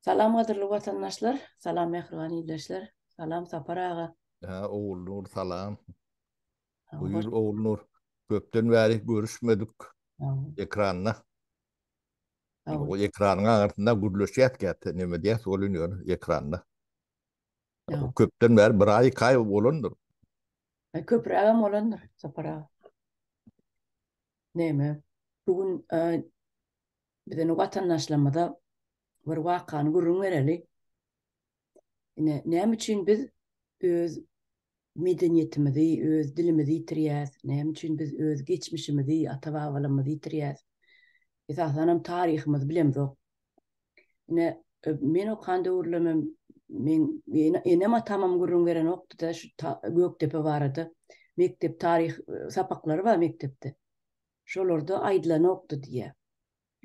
Salam gadirli vatandaşlar, salam mehriban iýdişler, salam Sapara ağa. Ha, ogul Nur salam. Bu ýyl ogul Nur köpden bäri görüşmedik. Ekranda. O ekranyň agyrtynda gürleşýär gat, näme diýip bolýar ekranda. Köpden bäri bir aý kay bolundyr. Ha, e, köp adam bolundyr Sapara. Näme? Bu gün e, bizden vatandaşlarymyz bir wakan gurrun ereli. Ne, nem üçin biz öz medeniýetimizi, öz dilimizi itiriyaz. Nem üçin biz öz geçmişimizi, atavavalımızı itiriyaz. E, Esasanam tarihimiz bilemiz o. Ne, men o kanda urlamam, men enem atamam gurrun veren okdy da şu ta, göktepe barady. Mektep taryh sapakları bar mektepte. Şolorda aydlan okdy diye.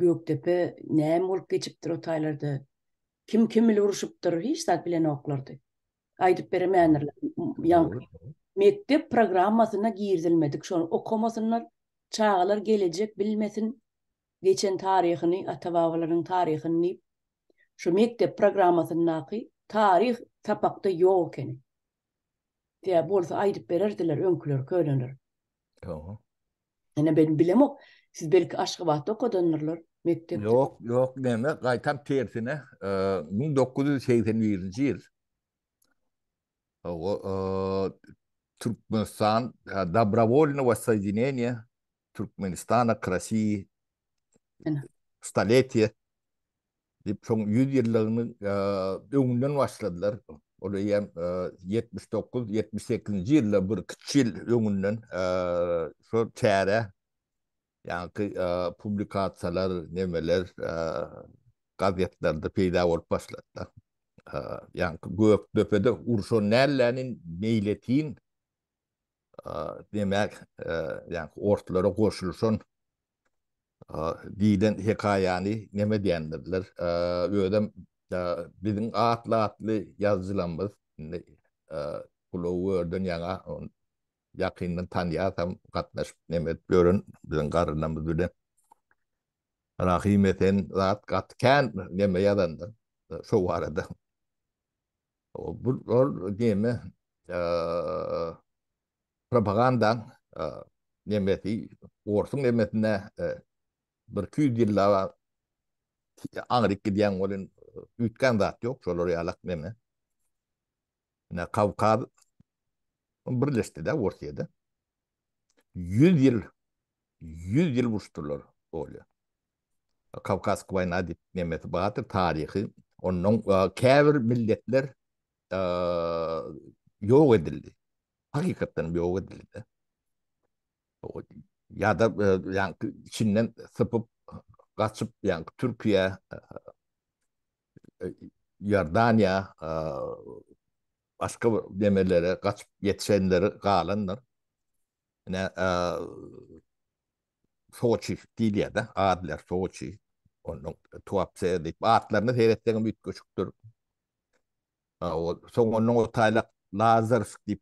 Göktepe näme bolup geçipdir o taylarda? Kim kim bilen urushupdir? Hiç zat bilen oqlardy. Aýdyp berme anyrlar. Yan mektep programmasyna girdilmedik. Şonu okumasyna çağalar gelejek bilmesin. Geçen tarihini atawawlaryň taryhyny. Şu mektep programmasyna ki taryh tapakda ýok eken. Diä bolsa aýdyp bererdiler öňküler köýnünür. Ýok. Ene ben bilemok. Siz belki aşkı vahtı Yok, yok deme. Gaytam tersine. E, 1981-ci il. O, o, Türkmenistan добровольное e, воссоединение Türkmenistan'a к России столетие деп çoğ 100 yıllığının öňünden 79 78 ci ýylda bir kichil öňünden e, şo çäre yani e, publikasyalar nemeler e, gazetlerde peyda olup başladı. E, yani göp döpede Urşon Nellen'in meyletiğin e, demek e, yani ortlara koşulsun e, diyden hikayeni neme diyendirdiler. E, Öğledim e, bizim atlı atlı yana on, yakından tanıyasam katlaş nemet görün garından karınamız bile rahim eten zat katken neme yadandı şu arada o bu rol deme e, propaganda nemeti orsun nemetine e, bir küy dilla anrik diyen olin ütken zat yok şolor yalak neme ne kavkaz birleşdi de ortaya 100 yil 100 yil urushdilar o'g'li kavkaz vayna deb nemet baatır tarixi onun e, kabir milletler e, yok edildi hakikaten yok edildi ya da e, yani Çin'den sıpıp kaçıp yani Türkiye Yordaniya başka demirlere kaç yetişenleri kalanlar ne e, soğuçu değil ya da adiler soğuçu onun tuhaf seyredip atlarını seyrettiğin büyük küçüktür. O, son onun o tayla Lazarus deyip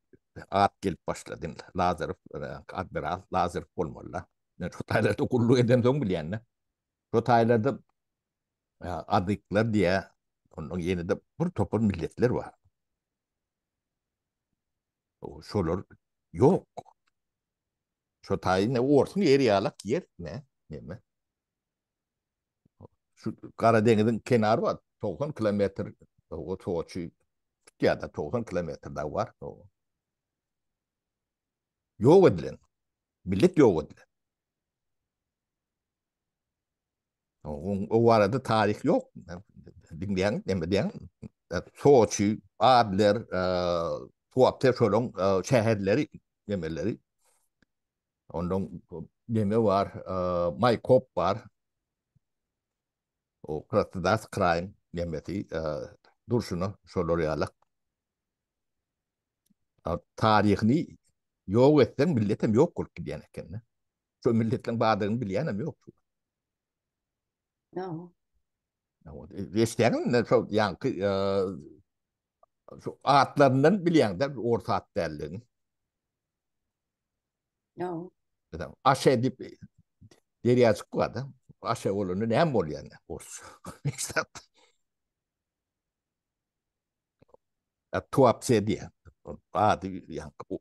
at gelip başladın. Lazarus, e, admiral Lazarus Ne Şu taylarda kullu eden son ne. Şu taylarda e, adıklar diye onun yeni de bir topun milletler var. şolor yok. Şo taýyny orsuny ýeri ýalak ýetme, näme? Şu Kara deňizden kenary bar, 90 km ýa-da 90 km da var. Yok edilen. Millet yok edilen. O, O Yok edilen. Yok Yok edilen. Yok tuapteçolun e, şehirleri yemeleri. Ondan yeme e, var, e, maykop var. O kratıdas krayn yemeti e, durşunu şoloryalık. alak. E, tarihini yok etsen milletem yok kul gidiyen ekenne. Şu milletin bağdığını bileyenem yok. No. ne çok yankı e, So, atlarından bilýän de orta at derlerin. No. Yeah. Adam aşe dip derya çykdy. Aşe olunu näm bolýan orus. Ekstat. A tuap sedi. A di So,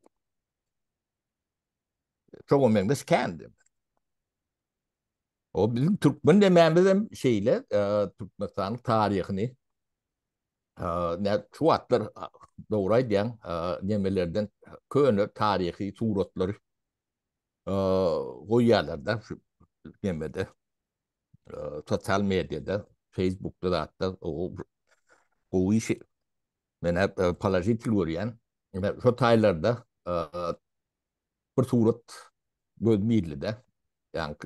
Çoğu de skandy. O bizim Türkmen de bizim şeyle, e, Türkmen tarihini, ne şuatlar doğru diyen nemelerden köne tarihi suretleri goyalarda gemede sosyal medyada Facebook'ta da hatta o o işi men hep palajit men şu taylarda bir suret gözmirli de yani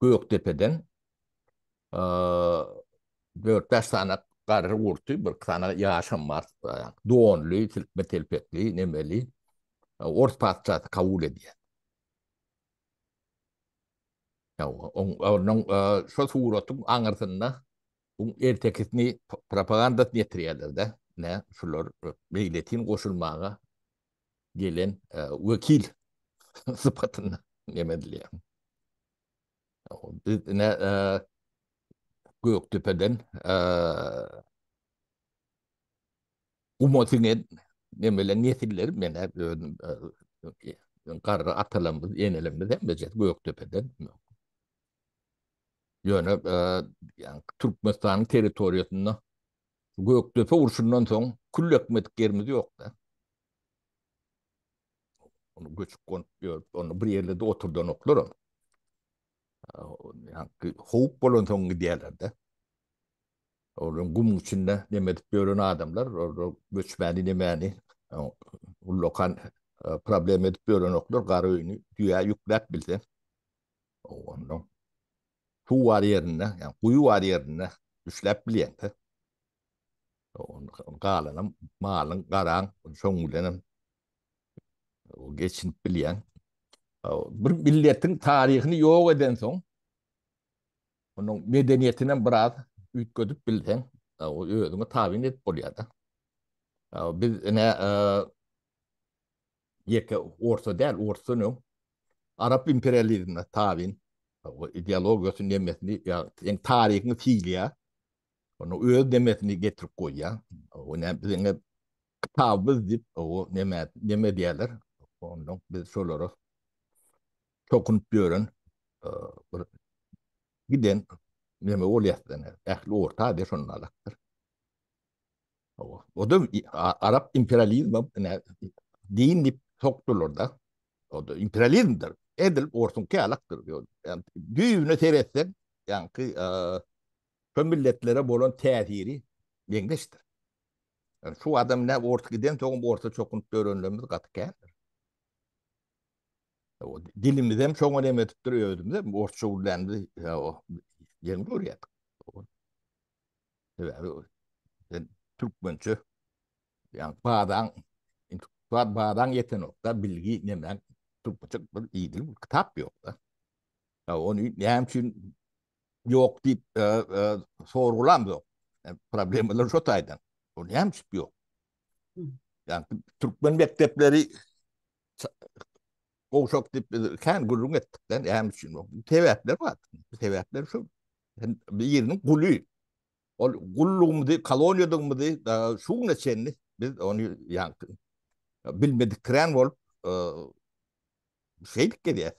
Göktepe'den eee 4-5 tane gary gurty bir sana yaşam mart donly tilpe tilpekli nemeli ort patça kabul edýär Ja, on on e, şo suwratu angartynda. Bu ertekitni propaganda de ne, şular e, meyletin goşulmagy gelen e, wekil sypatyna nemedli. Ja, ne, Göktöpeden äh e, umotine nemele netiller men ödün karra e, atalam biz hem de Göktöpeden yöne äh e, yani Türkmenistan gök Göktöpe urşundan soň kullakmet germiz yok da onu göçüp onu bir yerde oturdan oklarım. Yani 호흡볼론 동기디엘란데 오른 구멍친네 네메트 벼른 adamlar orada göçmeni nemeni ullokan problem edip bölen oklar garı öyünü dünya yüklet bilse ondan su var yerine yani kuyu var yerine düşlep bilen de galanam malın garan şoňulenem geçinip bilen bir milletin tarihini yok eden son. Onun medeniyetinden biraz ütködüp bilsen, o özünü et Biz ne e, yeke orta değil, orta ne? Arap imperializmine tabin, o ideolog nemetni demesini, en tarihini fiiliye, onu öz demesini getirip koyuyor. O ne, biz dip, o nemet ne, ne, biz ne, çokunup görün e, giden näme olýardyň ähli orta der şonuň alakdyr. O da Arap imperializm ne din dip da. O da imperializmdir. Edil ortun ki alakdır. Yani düğünü seyretsen yani ki e, milletlere bolan täsiri yengeçtir. şu adam ne ortu giden tokum orta çokun görünlüğümüz katı kendir. dilimiz hem çoğun emetik duruyor ödümde. Orta ulandı ya o. Yeni dur ya. Yani, Türkmençe yani bağdan bağdan yeten nokta bilgi nemen Türkmençe iyi değil. Kitap yok da. Ya onu hemçin yok deyip e, e, sorgulam yok. Yani, e, problemler şu taydan. Onu hemçin yok. Yani Türkmen mektepleri Oşok dip kan gulun etdi. Den hem üçin. Tevetler bar. Tevetler şu. Bir yerin gulu. Ol gulluğum di koloniyadun di? Da şuğna çenni. Biz onu yankı. Bilmedik kran bol. Şeydik ki diye.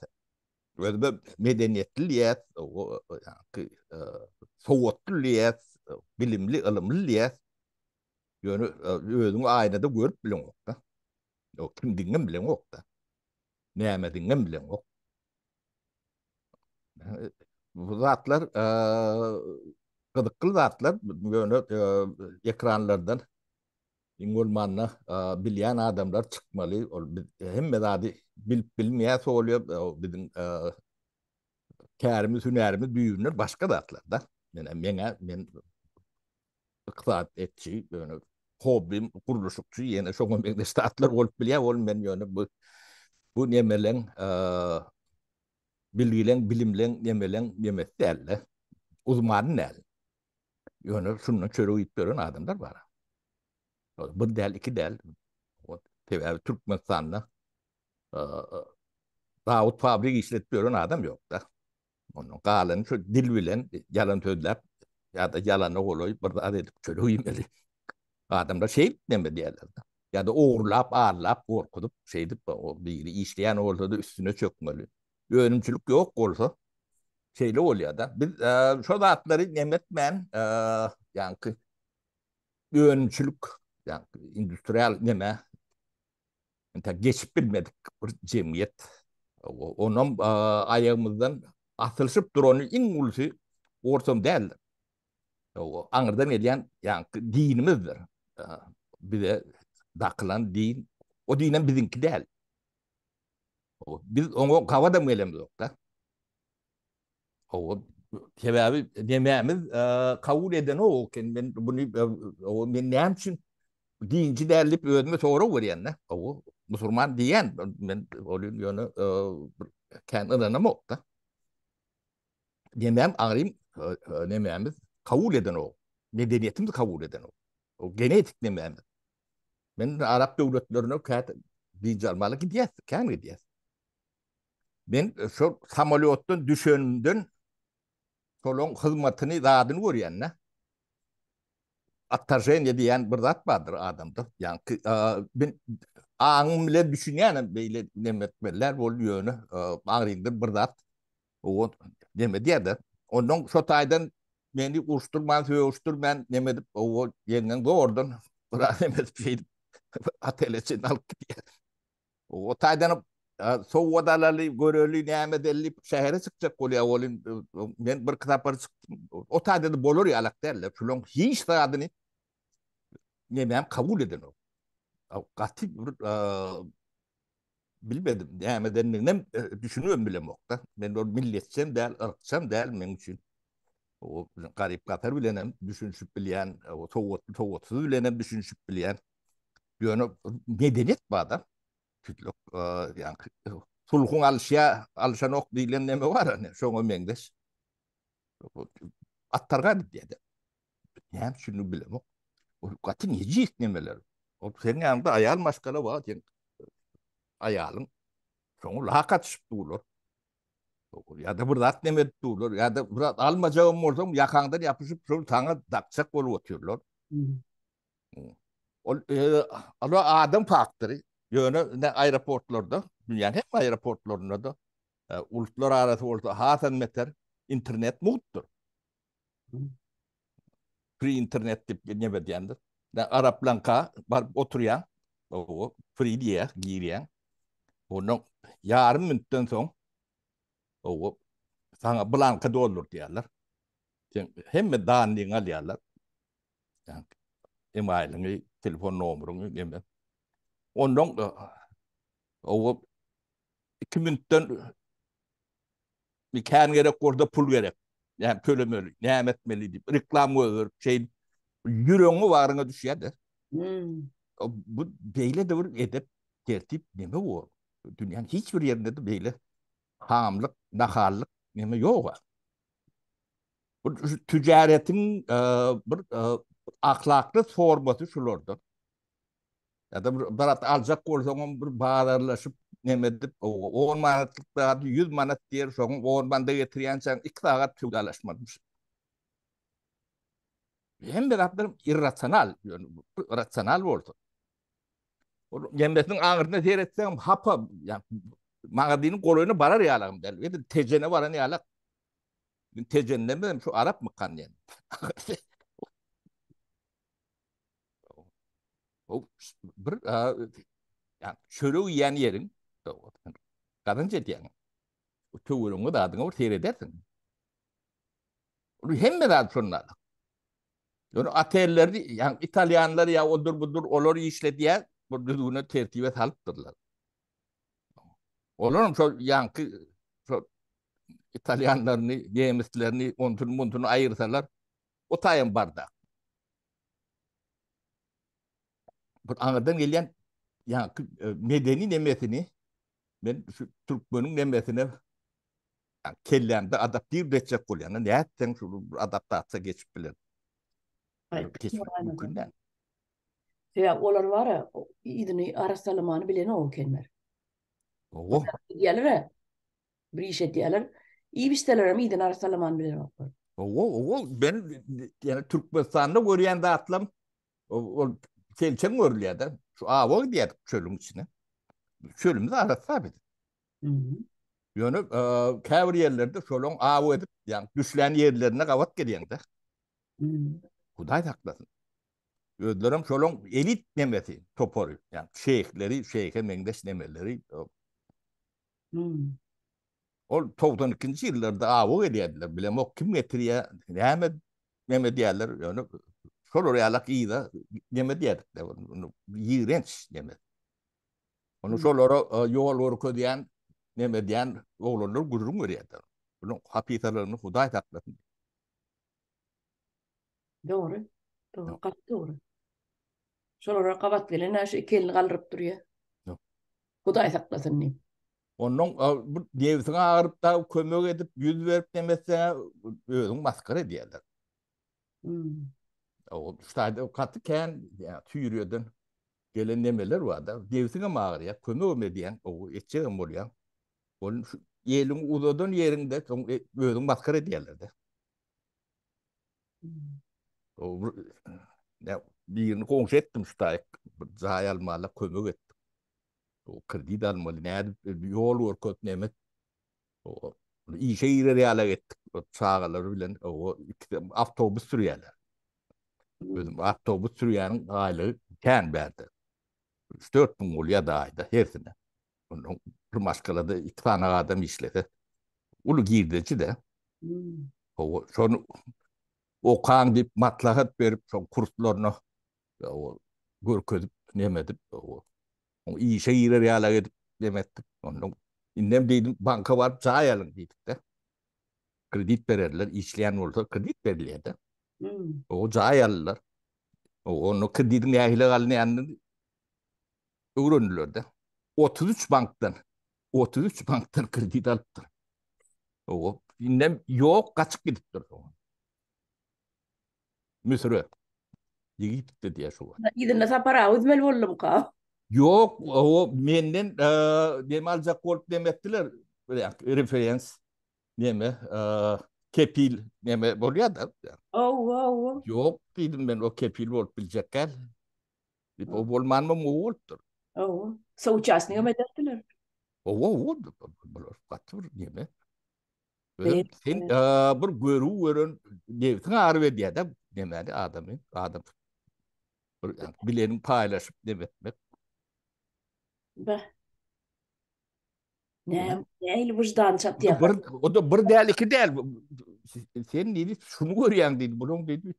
Ve medeniyetli yet. Soğutlu yet. Bilimli ılımlı yet. Yönü e, ayna aynada görüp bilin okta. Kim dinle bilin okta. Mehmet'in hem bilen ok. Bu zatlar, eee, gıdıklı zatlar, böyle e, ekranlardan İngulman'la e, bilyen adamlar çıkmalı. Hem medadi bil bilmeye soruyor. Bizim eee kerimiz, hünerimiz büyünür başka zatlar Yani mena men iktisat etçi, böyle hobim, kuruluşçu, yani şoğun bir de statlar olup bilyen olmayan yani bu bu nemelen e, bilgilen, bilimlen, nemelen, nemet derler. Uzmanın el. Yani şunun çöre uyup gören adamlar var. Bu del, iki del. O, tev, Türkmenistan'da e, Davut fabrik işletip adam yok da. Onun galını şu dil bilen yalan sözler ya da yalan oğlu burada da edip çöre uyumeli. Adamlar şey demedi diyorlar da ya da uğurlap, ağırlap, korkudup şeydip o bilgi işleyen olsa da üstüne çökmeli. Önümçülük yok olsa şeyle oluyor da. Biz e, şu zatları nemetmen e, yankı önümçülük yankı endüstriyel neme yani geçip bilmedik bu cemiyet. Onun e, ayağımızdan atılışıp duranı en ulusu ortam değildir. Anırdan edilen yani dinimizdir. E, bir de Bakılan din, o dinen bizinki değil. O, biz onu kava da mıyelemiz yok da. O, sebebi dememiz, e, kavul eden o, e, o, ben, bunu, o, o, ben neyem için dinci derlip ödme sonra var ne? O, o, musulman diyen, ben olun yönü, kendi adına mı da? Dememiz, anlayayım, dememiz, kavul eden o, medeniyetimiz kavul eden o, o genetik dememiz. Men arab devletlerine diyeceğim ki diyes, kan diyes. Ben şu samolyotdan düşündün, şolun hizmetini zadını görýänne. Attajen diyen bir zat bardyr adamda. Yani e, ben aňym bilen düşünýänem beýle nemetmeler bol ýöne aňryndyr bir zat. O neme diýerdi. Ondan şu beni meni ve söýüşdirmen, neme dip o ýeňden gowurdun. Bura neme dip atelesinden o taydan e, sowadalarly göreli näme delip şähere çykjak kolya bolin men e, bir kitaplary çykdym o taýda bolur ýalak derler şolon hiç taýdyny näme kabul eden o gaty bir e, bilmedim näme dendiğini düşünüyorum bile mokta men o milletçem däl ırkçam däl men üçin o garyp gatar bilenem düşünüp bilen. o sowat sowatsız bilenem düşünüp bilen. Yönü medeniyet ba adam. Kütlük, e, yani, sulhun alışıya, alışan ok diyilen neme var? Hani, Şonu mengeş. Atlarga dedi ya da. Ne hem şunu bilem o. O katı neci iknemeler. O senin yanında ayağın maskele var. Yani, ayağın. Şonu laha çıp duğulur. Ya da burada atnemedi duğulur. Ya da burada almacağım olsam yakandan yapışıp sonra tanga dakçak olu oturlar. Hmm. Ol, e, adam faktori. Yönü ne aeroportlarda, dünyanın hem aeroportlarında da e, arası oldu. Hatan meter internet muhtur. Free internet dip ne be diyendir. Ne Araplanka bar oturyan o, o free diye O no yarım müntten son o, sana blanka dolur olur Hemme Hem de dağınlığına diyorlar. Yani, telefonnumer neme. Ondan da o iki minütten bir kâr gerek orada pul gerek. Yani kölemeli, ne etmeli deyip reklam över, şey yüreğini varına düşüyordu. Hmm. Bu beyle de bir edep, tertip mi var? Dünyanın hiçbir yerinde de beyle hamlık, ne mi yok. var? Bu ticaretin e, bir e, ahlaklı formatı şulurdu. Adam barat alacak bolsaň bir bağdarlaşyp nemedip 10 manatlyk da 100 manat diýer şoň 10 manda getirýänçäň iki sagat tüwdalaşmadymyş. Hem de raplarım irrasyonal, yani rasyonal oldu. Gembetin ağırını seyretsem hapa, yani magadinin koloyunu barar yalağım der. Tecene varan yalak. Tecenlemem şu Arap mı kan yani. o bir a, yerin, çörü yiyen yerin kadın cediyen o tüvürünü de adına ortaya edersin. Hem hemme daha sonra da? Yani ateller, yani ya odur budur olur işle diye bu düzgünü tertibe salıptırlar. Olurum şu yankı şu İtalyanlarını, Yemislerini, Untun'u, muntunu ayırsalar o tayın bardak. Kur'an'dan gelen yani e, medeni nemetini, ben şu Türkmenin nimetine yani kellemde adap bir reçet kol yani ne etten şu adaptasya geçip bilen. Geçip mümkünden. Ya olar var ya idini arasalamany bilene o kelmer. Oh. Gelir bir iş etdiler. İyi bir şeyler mi idini arasalamany bilene o. Oh, oh, ben yani Türkmenistan'da görüyen de atlam o, o Kelçen örülü adam. Şu avon diye çölün içine. Çölümde arat tabi. Yani e, kavr yerlerde şolon avu edip yani düşlen yerlerine kavat geliyende. Kuday taklasın. Ödlerim şolon elit nemeti toporu. Yani şeyhleri, şeyhe mendeş nemeleri. Hmm. O 92. yıllarda avu geliyediler. Bilem o kim getiriyor? Rahmet Mehmet diyorlar. Yani Şolur yalak iyi de deme diyedik de. Yiğrenç deme. Onu hmm. şolur yoğal oru e, ködeyen deme diyen oğlanlar gururum veriyedi. Bunun hapitalarını huday takladın. Doğru. Doğru. Doğru. Şolur kabat gelin her şey kelini kaldırıp duruyor. Huday takladın neyim. Onun e, bu ağırıp da kömök edip yüz verip demezse özün maskara diyedir. o stadyo katı kan ya tüyürüyordun gelen nemeler var da devsine mağır ya kömü öme diyen o etçe de mol ya onun yelin uzadın yerinde çok böyle maskara o birini bir konuş ettim zahay almalı kömü ettim o kredi de almalı yol var nemet o ishe şehirleri ala gittik sağalar bilen o iki avtobüs Bizim avtobus sürüyen aylı kan berdi. 4 bin ol ya da ayda herzine. Onun maskala da iki tane adam işledi. Ulu girdiçi de. Hmm. O, son, o kan dip matlahat berip son kurtlarına gör közüp nemedip. O, iyi şeyleri yala gedip demettip. Onun indem deydim banka varp sağ ayalın deydik de. Kredit vererler, işleyen olsa kredit verilerdi. Hmm. O jaýallar. O onu kredidin ýaýyla galyny ýanyny öwrenilerde. 33 bankdan 33 bankdan kredit alypdyr. O indem ýok gaçyp gidipdir o. Müsürü. Ýigitde diýär şu. Ýidinde sapara özmel bolum ka. Yok, o menden e, demalca kolp demettiler. Referens, neme, e, kepil neme oluyor da. Oh, oh, oh. Yok dedim ben o kepil olup bilecekler. O olman mı mu oldur. Oh, соучастнигом это тилер. Ого, катыр неме. Сен бир көрүү көрөн небитин арып дия да немени адамы адам bilenin paylaşıp demetmek. Be. Ne, neyle vicdan çat diye. Bir, o da bir değil iki değil. Sen dedi şunu görüyen dedi. Bunun e, şey, dedi.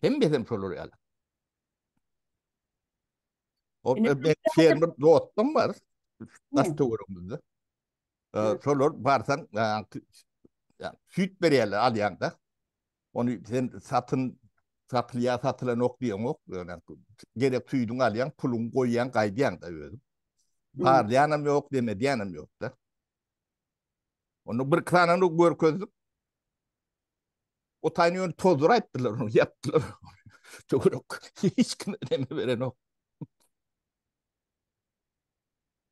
Hem bizim şolur ya. O ben sen bir dostum var. Nasıl göründü? Şolur varsan süt veriyorlar al yanda. Onu sen satın satılıya satılan ok diyen ok. Yani, gerek sütün al yan, pulun koyan kaydı yan da öyle. Har diyanam yok deme Diyanım yok da. Onu bir onu gör közüm. O tayını yönü tozdur ettiler onu yaptılar. Çok yok. Hiç kim ödeme veren o.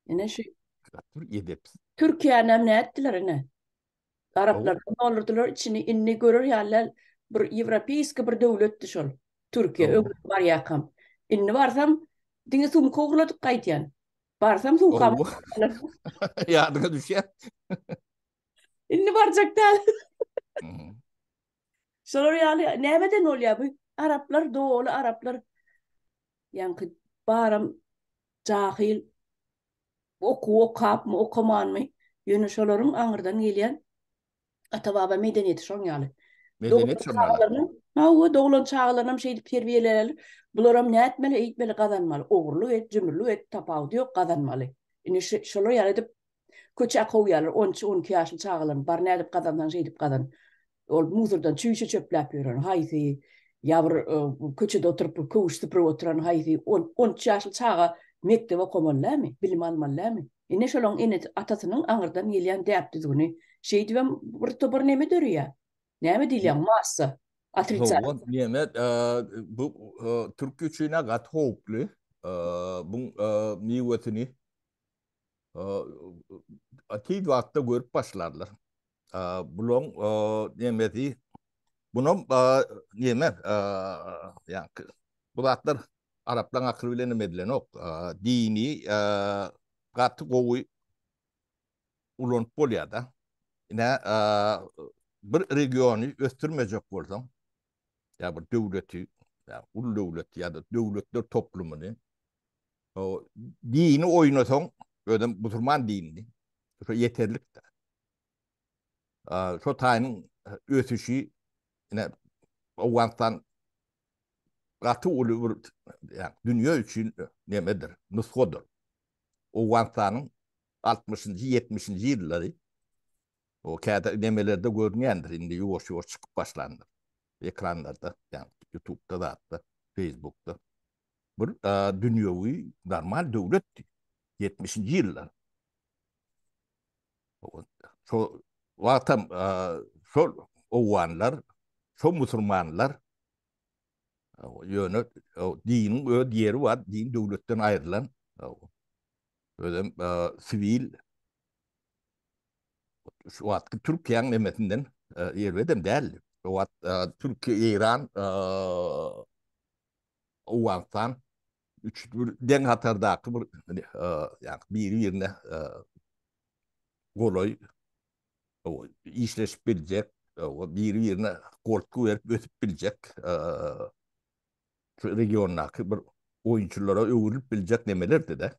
Yine e şu şey? Türkiye ne ettiler e ne? Araplar ne olurdular içini inni görür yerler bir Evropeyski bir devletti şol. Türkiye ögür var yakam. İnni varsam dini sum koguladık kaytyan. Barsam sul kap. Ya dıga düşe. İnni barjak da. Sonra ya nemede bu? Araplar doğulu Araplar. Yani baram cahil. Oku o kap mı okuman mı? Yönü angırdan geliyen. Ata baba medeniyeti şon yani. Ha o doglan çağlanam şeýdi terbiýeler. Bularam näetmeli, eýitmeli, gazanmaly, ogurluk et, jümürlük et, tapaw diýip gazanmaly. Ine şol ýaly dip köçä gowýar, 10-12 ýaşly çağlan, bar näde gazanan şeýdi gazan. Ol muzurdan çüýçe çöpläp ýören. Haýsy ýabyr köçede oturup köwüşde pir oturan haýsy 10-10 ýaşly çağa mekdep okumalymy, bilim almalymy? Ine şolong ine atasynyň aňyrdan gelýän däpdi düni. Şeýdi we bir töber näme döriýär? Näme diýilýär? Hmm. Massa. atrizat. Hoğun, nemet, e, bu e, Türk güçüne gat hoğuklu, e, bu miyvetini atid vaqtda görüp başlarlar. Bulon, nemeti, bunom, nemet, yankı, bu vaqtlar Araplan akıl bile ok, dini, gat govi, ulon polyada, Ina, bir regioni östürmecek bolsam, ya bu devleti, ya ulu devlet ya da devletler toplumunu o dini oynatan ödem Müslüman dinini şu yeterlik de. Şu tayının e, ötüşü yine Avgan'dan gatı ulu yani dünya için nemedir, nuskodur. Avgan'ın 60. 70. yılları o kağıda nemelerde görünüyendir. Şimdi yuvaş yuvaş çıkıp başlandı ekranlarda yani YouTube'da da hatta Facebook'ta bu e, dünyevi normal devletti. 70. yıllar. Şu vatan e, şu ovanlar, şu Müslümanlar e, yönü dinin ö diğeri var. Din devletten ayrılan e, Öyle e, sivil şu atkı Türkiye'nin nimetinden e, yervedem değerli. wat e, Türk İran e, Uwantan üç bir den hatarda bir yani e, bir yerine goloy işleşip bilecek o bir yerine korku verip ötüp biljek şu regionna bir oyunculara öwrülip biljek nemeler de de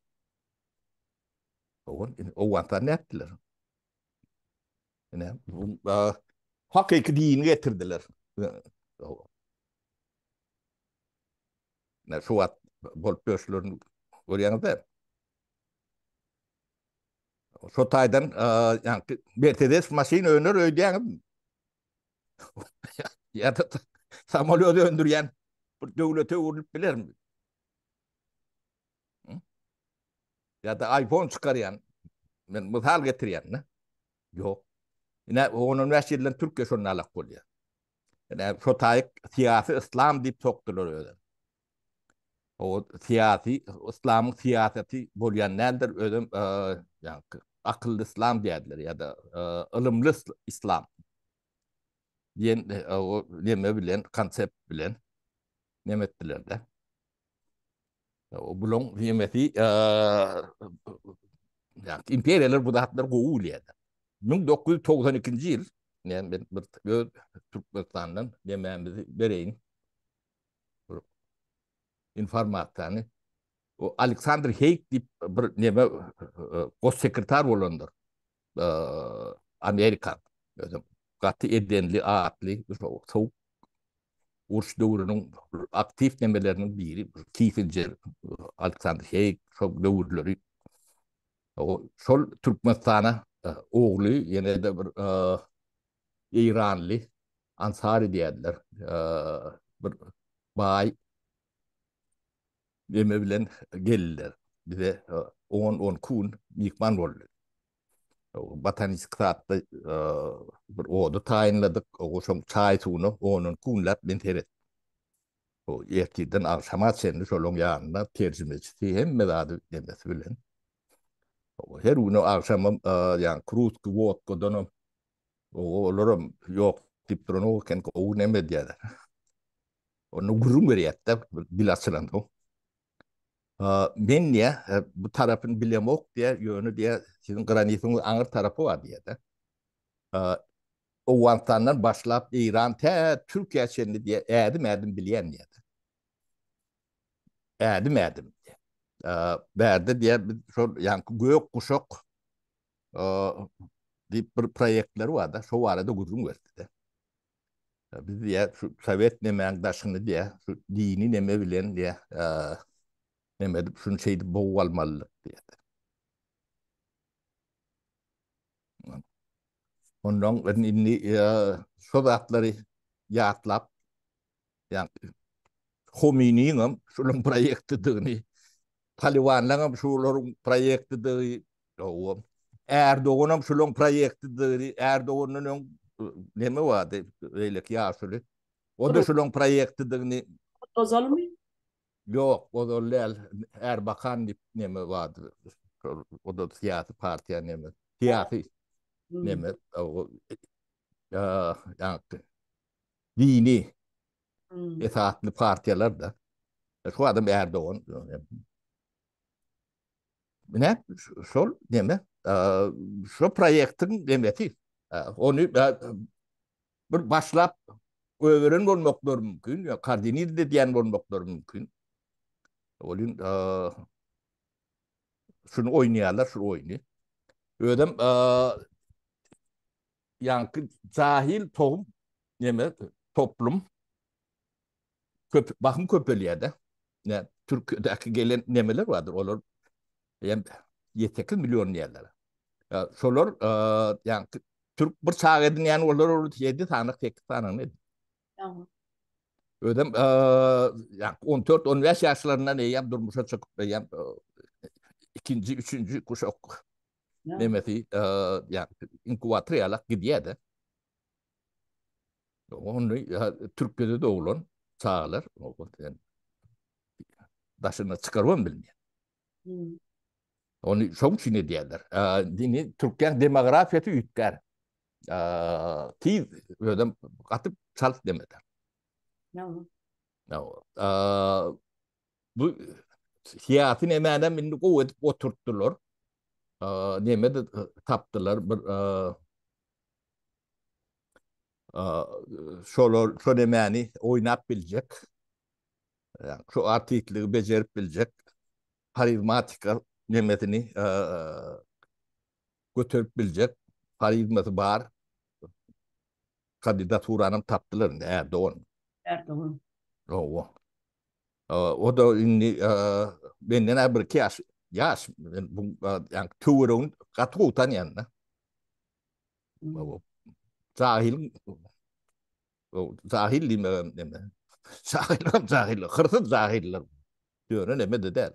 o o wantan netler ne bu hakiki din getirdiler. Ne şuat bol pöşlörün görýäňiz Şu taýdan, e, ýa-ni Mercedes maşyny öňür öýdiň. Ýa da samolýot öndürýän döwlete urulyp bilermi? Ýa da iPhone çykaryan, men mysal getirýän, ne? Yok. Ina onun wäsiýetinden Türkiye şonu alak bolýar. Ina şo taýyk tiýatry islam diýip tokdylar öler. O siyasi, islam tiýatry bolýan näldir ödüm, ýa-ni islam diýdiler ýa-da ilimli islam. Yen o näme bilen, konsept bilen näme etdilerde? O bulong ýemeti, ýa-ni imperiyalar bu da hatlar 1992-nji ýyl, näme bir bir göz Türkmenistan'dan demäbizi bereýin. Bir o Alexander Heik dip bir näme goş sekretar bolandyr. E, Amerika gatty edenli aatly sowuk urş döwrünün aktif nämelerini biri kiýinçe Alexander Heik şol döwürleri o şol Türkmenistan'a oğlu yine de bir e, İranlı Ansari diyediler. bir bay yeme bilen geldiler. Bize 10-10 kun mikman oldu. Batanist kitapta bir bir oğdu O şo çay suunu 10-10 kunlar ben teret. O yetkiden den çenli solon yanına tercüme çıtı hem medadı demesi bilen. Her gün akşam eh, yani krut kuvvet kodanım olurum yok tip trono ken ko ne medyada. Onu gurum veriyette bilasılan o. Ben eh, ya eh, bu tarafın bilemok diye yönü diye sizin granitin ağır tarafı var diye de. O vantandan başlap İran te Türkiye içinde diye edim edim bilen diye de. Edim edim. berdi diye şu yani gök kuşok dip bir proyektler var da şu arada gurum verdi de. Biz diye şu Sovyet nemeğin daşını diye şu dini neme bilen diye e, neme de şunu şeydi boğu almalı diye de. Ondan ben inni e, Sovyetleri yaatlap yani Homini'nin şunun proyekti dini Taliwanlaryň şu lorun proýekti diýi. Erdoğanam şu lorun proýekti diýi. Erdoğanyň näme wady? Öýlek ýaşuly. O da şu lorun proýekti diýi. Yok, o da lel Erbakan diýip näme wady? O da siýasy partiýa näme? Siýasy hmm. näme? Ya, ya. Dini. Hmm. Esasly partiýalar da. Şu adam Erdoğan. Ne? Şol, deme. Şol proyektin demeti. Onu bir başlap öwürün bolmak mümkin, kardinir de diyen bolmak mümkin. Olin şunu oynayarlar, şunu oynay. Ödem yankı zahil tohum neme, toplum köp bakın köpeliyede ne türk'deki gelen nemeler vardır olur 7-8 milyon yerlere. Şolur, e, yani Türk bir çağ edin yani olur olur yedi tanık, tek tanık ne? Ödem, yani e, 14-15 yaşlarından eyyem durmuşa çıkıp, eyyem, e, ikinci, üçüncü kuşak. Nemeti, e, e yani inkubatır yalak gidiyedi. Onu ya, Türk gözü de oğlun sağlar. Yani, daşını çıkarmam bilmiyor. Onun şoň üçin edýärler. Ee, dini türkler demografiýasy ýitger. Tiz ödem ee, katıp çalyp demeder. No. No. Ee, bu siyasetin emänem indi gowetip oturtdular. Neme de e, tapdylar bir şolor e, e, şol emäni oynap biljek. Yani şu artikliği becerip biljek. Karizmatik nimetini e, e, götürüp biljek parizmeti bar kandidaturanın tapdylarında ne doğru. E, o da inni, ben näme bir kiş yaş bu yan tuwurun gatru tanyan. Zahil. Zahil. Zahil. Zahil. Zahil. Zahil. Zahil.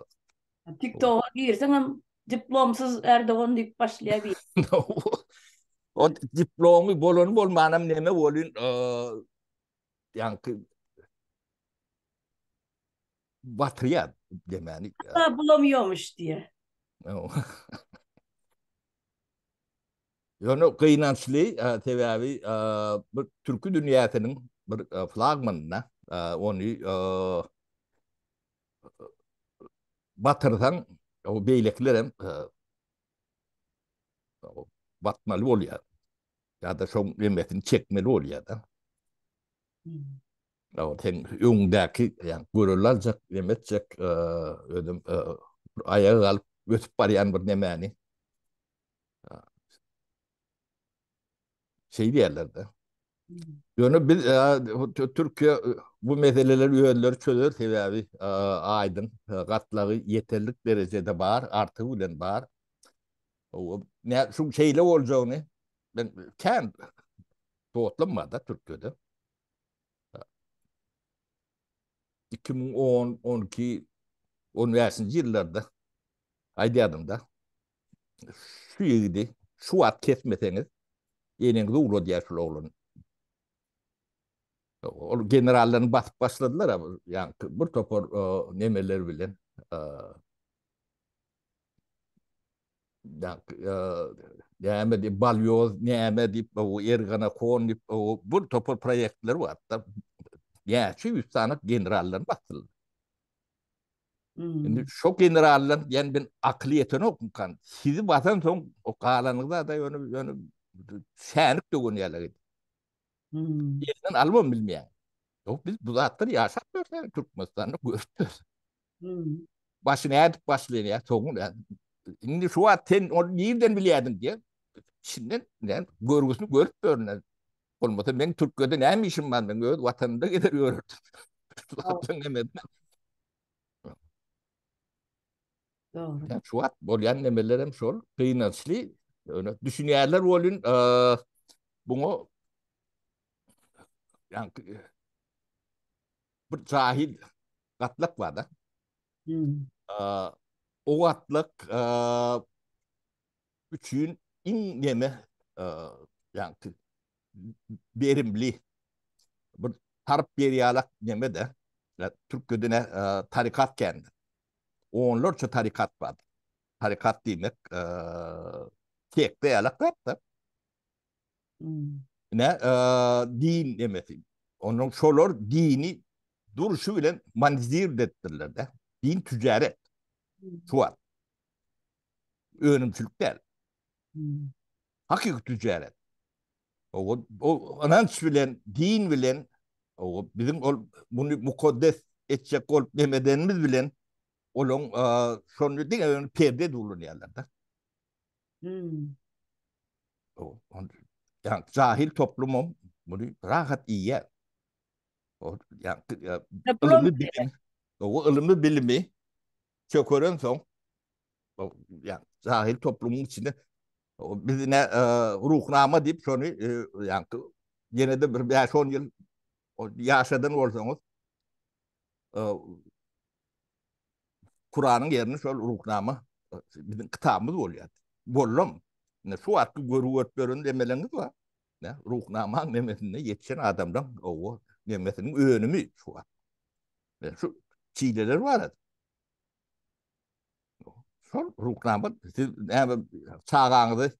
TikTok'a girsen hem diplomsuz Erdoğan deyip başlayabiyy. O diplomi bolon bol manam neme bolin yankı batriya demani. Hatta bulamiyomuş diye. Yo no qeynansli tevavi bir türkü dünyasının bir flagmanına onu batırdan o beyleklerem e, o batmalı ol ya ya da şo emetini çekmeli ol ya da o hmm. ten ung daki ya gurulacak emetcek e, ödüm e, ayağı alıp ötüp baryan bir nemeni şey diyerler de Yani biz e, Türkiye e, bu meseleleri üyeleri çözür tedavi e, aydın e, katları yeterlik derecede var artı ulen var. O, ne şu şeyle olacağını ben kend doğutlanmadı Türkiye'de. 2010 12 üniversite yıllarda aydadım da şu yedi şu at kesmeseniz yeninizi ulu diye şu olun. o generallar batıp başladılar ama yani bir topor nemeler bilen dank e, ya ya e, medi balyo ne bu yer gana kon bu topor proyektler var da ya şu üç tane generallar batıldı Şimdi hmm. şu generallar yani ben akli eten okumkan sizi vatan son o kalanlıkta da yönü yönü şenlik dögün yalağı Hmm. Yerinin alımı bilmeyen. Yok biz bu zatları yaşatmıyoruz yani Türk masalarını görmüyoruz. Hmm. Başını yedik başlığını ya sonunu ya. Şimdi şu an sen onu nereden biliyordun diye. Şimdi yani görgüsünü görüp görünüyor. Olmasa ben Türkiye'de ne mi işim var ben öyle vatanımda gider görürdüm. Zaten demedim. Doğru. Yani şu at bolyan nemelerim şol kıyınasli öyle düşünüyorlar olun e, bunu yani e, bir sahil gatlık var da. Hmm. Ee, o gatlık e, üçün yeme e, yani verimli bir tarp beriyalak neme de yani, e, Türk gödüne e, tarikat kendi. Onlarca tarikat var. Tarikat demek e, tek de yalak da. Hmm. ne e, din demesi. Onun şolor dini duruşu bilen manzir dettirler de. Din ticaret. Hmm. Şuval. Önümçülük değil. Hmm. Hakik ticaret. O, o, o anans bilen, din bilen, o, bizim ol, bunu mukaddes edecek ol demedenimiz bilen, olon e, sonu değil, perde durulun yerlerde. Hmm. O, yani cahil toplumum bunu rahat iyi O, oh, yani, ya, ılımlı bilim, o oh, ılımlı bilimi kökörün son o, oh, yani cahil toplumun içinde o, bizine e, ruhnama deyip şunu e, yani yine de bir 5-10 yıl o, yaşadın olsanız e, Kur'an'ın yerini şöyle ruhnama e, bizim kitabımız oluyor. Bollum. ne şu atkı görü ötbörün demeleniz var. Ne ruhnama nemetine yetişen adamdan o memesinin önümü şu at. Ne şu çiğdeler var at. Şu ruhnama siz ne çağağınızı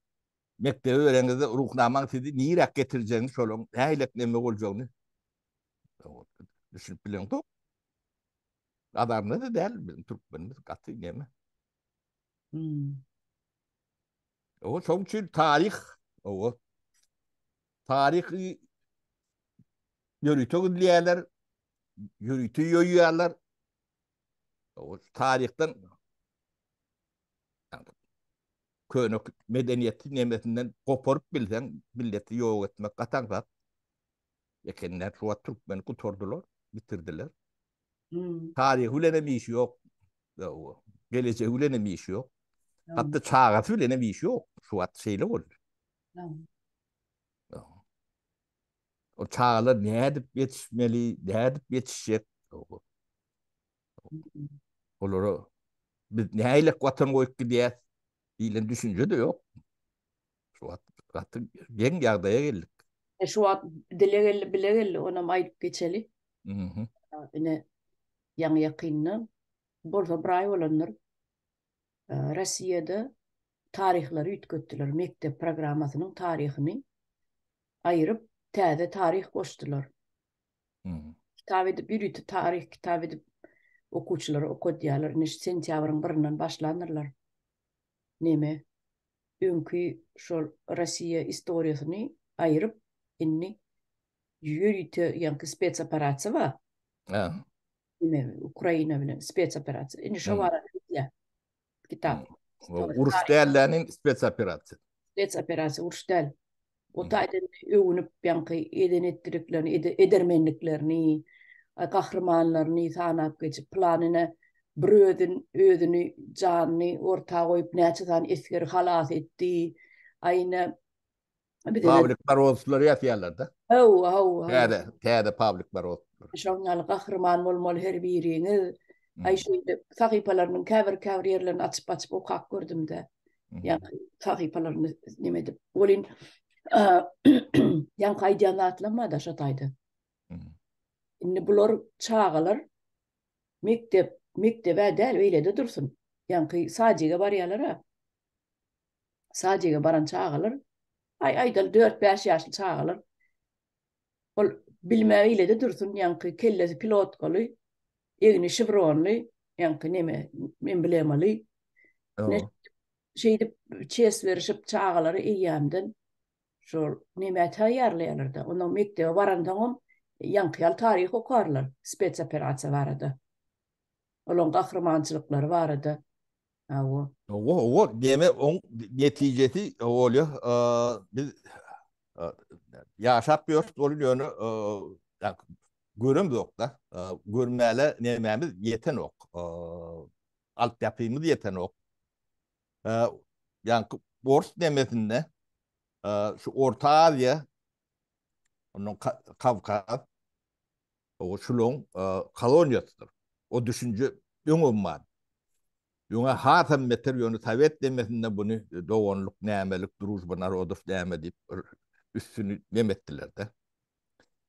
mektebe öğrenizde ruhnama sizi niye rak getireceğiniz şolun neylek neme olacağını düşünüp bilen tok. Adamlar da değil, Türk benim katı yeme. Hmm. O çok için tarih o tarihi yürütüyor diyorlar. Yürütüyor diyorlar. O tarihten yani, könük medeniyeti nimetinden koparıp bilsen milleti yok etmek katanlar. Ekenler şu Türkmen kurtardılar bitirdiler. Hmm. Tarih ulenemiş yok. o Geleceği ulenemiş yok. Hatta çağası bile ne bir iş yok. Şu at şeyle ol. O çağlar ne edip yetişmeli, ne edip yetişecek. Olur Biz ne ile vatan koyup gidiyiz. Bilin düşünce de yok. Şu at katı gen yağdaya geldik. E şu at dile gelli bile gelli ona mayıp geçeli. Hı hı. Yine yan yakınını. Borsa bir Rossiýada taryhlar ýitgetdiler, mektep programmasynyň taryhyny aýryp täze taryh goşdylar. Kitabydy bir ýitdi taryh kitabydy okuwçylara okadýarlar, näçe sentýabryň 1-nden başlanýarlar. Näme? Öňkü şol Rossiýa historiýasyny aýryp inni ýürite ýa-ni spetsaparatsiýa. Ukraina bilen spetsaparatsiýa. Indi şol wara kitap. Urus Urşdelenin spets operasiya. Spets operasiya urşdel. O taýdan hmm. öwünip bäňki eden etdirikleri, edermenlikleri, gahrymanlaryny sanap geçip planyny brödün öwdünü janyny orta goýup näçeden eskeri halat etdi. Aýna Public Barovslar ýa-da. Ha, ha, ha. Ha-da, Public Barovslar. Şoňal gahrymanmol mol her biriniň Hmm. Ay Aýşyň täýipalarynyň käbir-käbirlerini açyp-baçyp oňuk ag gördüm de. Hmm. Ýa- täýipalarym näme dip? Olin äh, e, ýangy janatly matda şataydy. Ene hmm. bolar çağa alar, mektep, mektebe der, öyle de dursun. Ýangy sade ga baryalary. Sade ga baran çağalar. Ay, ay, da 4-5 ýaşly çağalar. alar. Ol bilmäwi bilen de dursun ýangy kelle pilot kolu. Egini şivronly, yani neme, men bilemeli. Şeýdip çes berişip çağalary iýandan şu neme taýýarlaýarlar da. Onuň mekdebi barandan hem ýan-ýa taryhy okarlar, spets operasiýa barady. Olon gahrymançylyklar barady. Awo. o, o, deme on netijeti olyo. Biz ýaşap sapyor olyo. Ya görüm yok da. E, görmeli yeten yok. E, alt yapımız yeten yok. yani Bors demesinde şu Orta Azya onun ka Kavkaz o şulon e, O düşünce yun umman. Yunga hatam metr yonu tavet demesinde bunu doğanlık, nemelik, duruş bunlar odif demedip üstünü nemettiler de.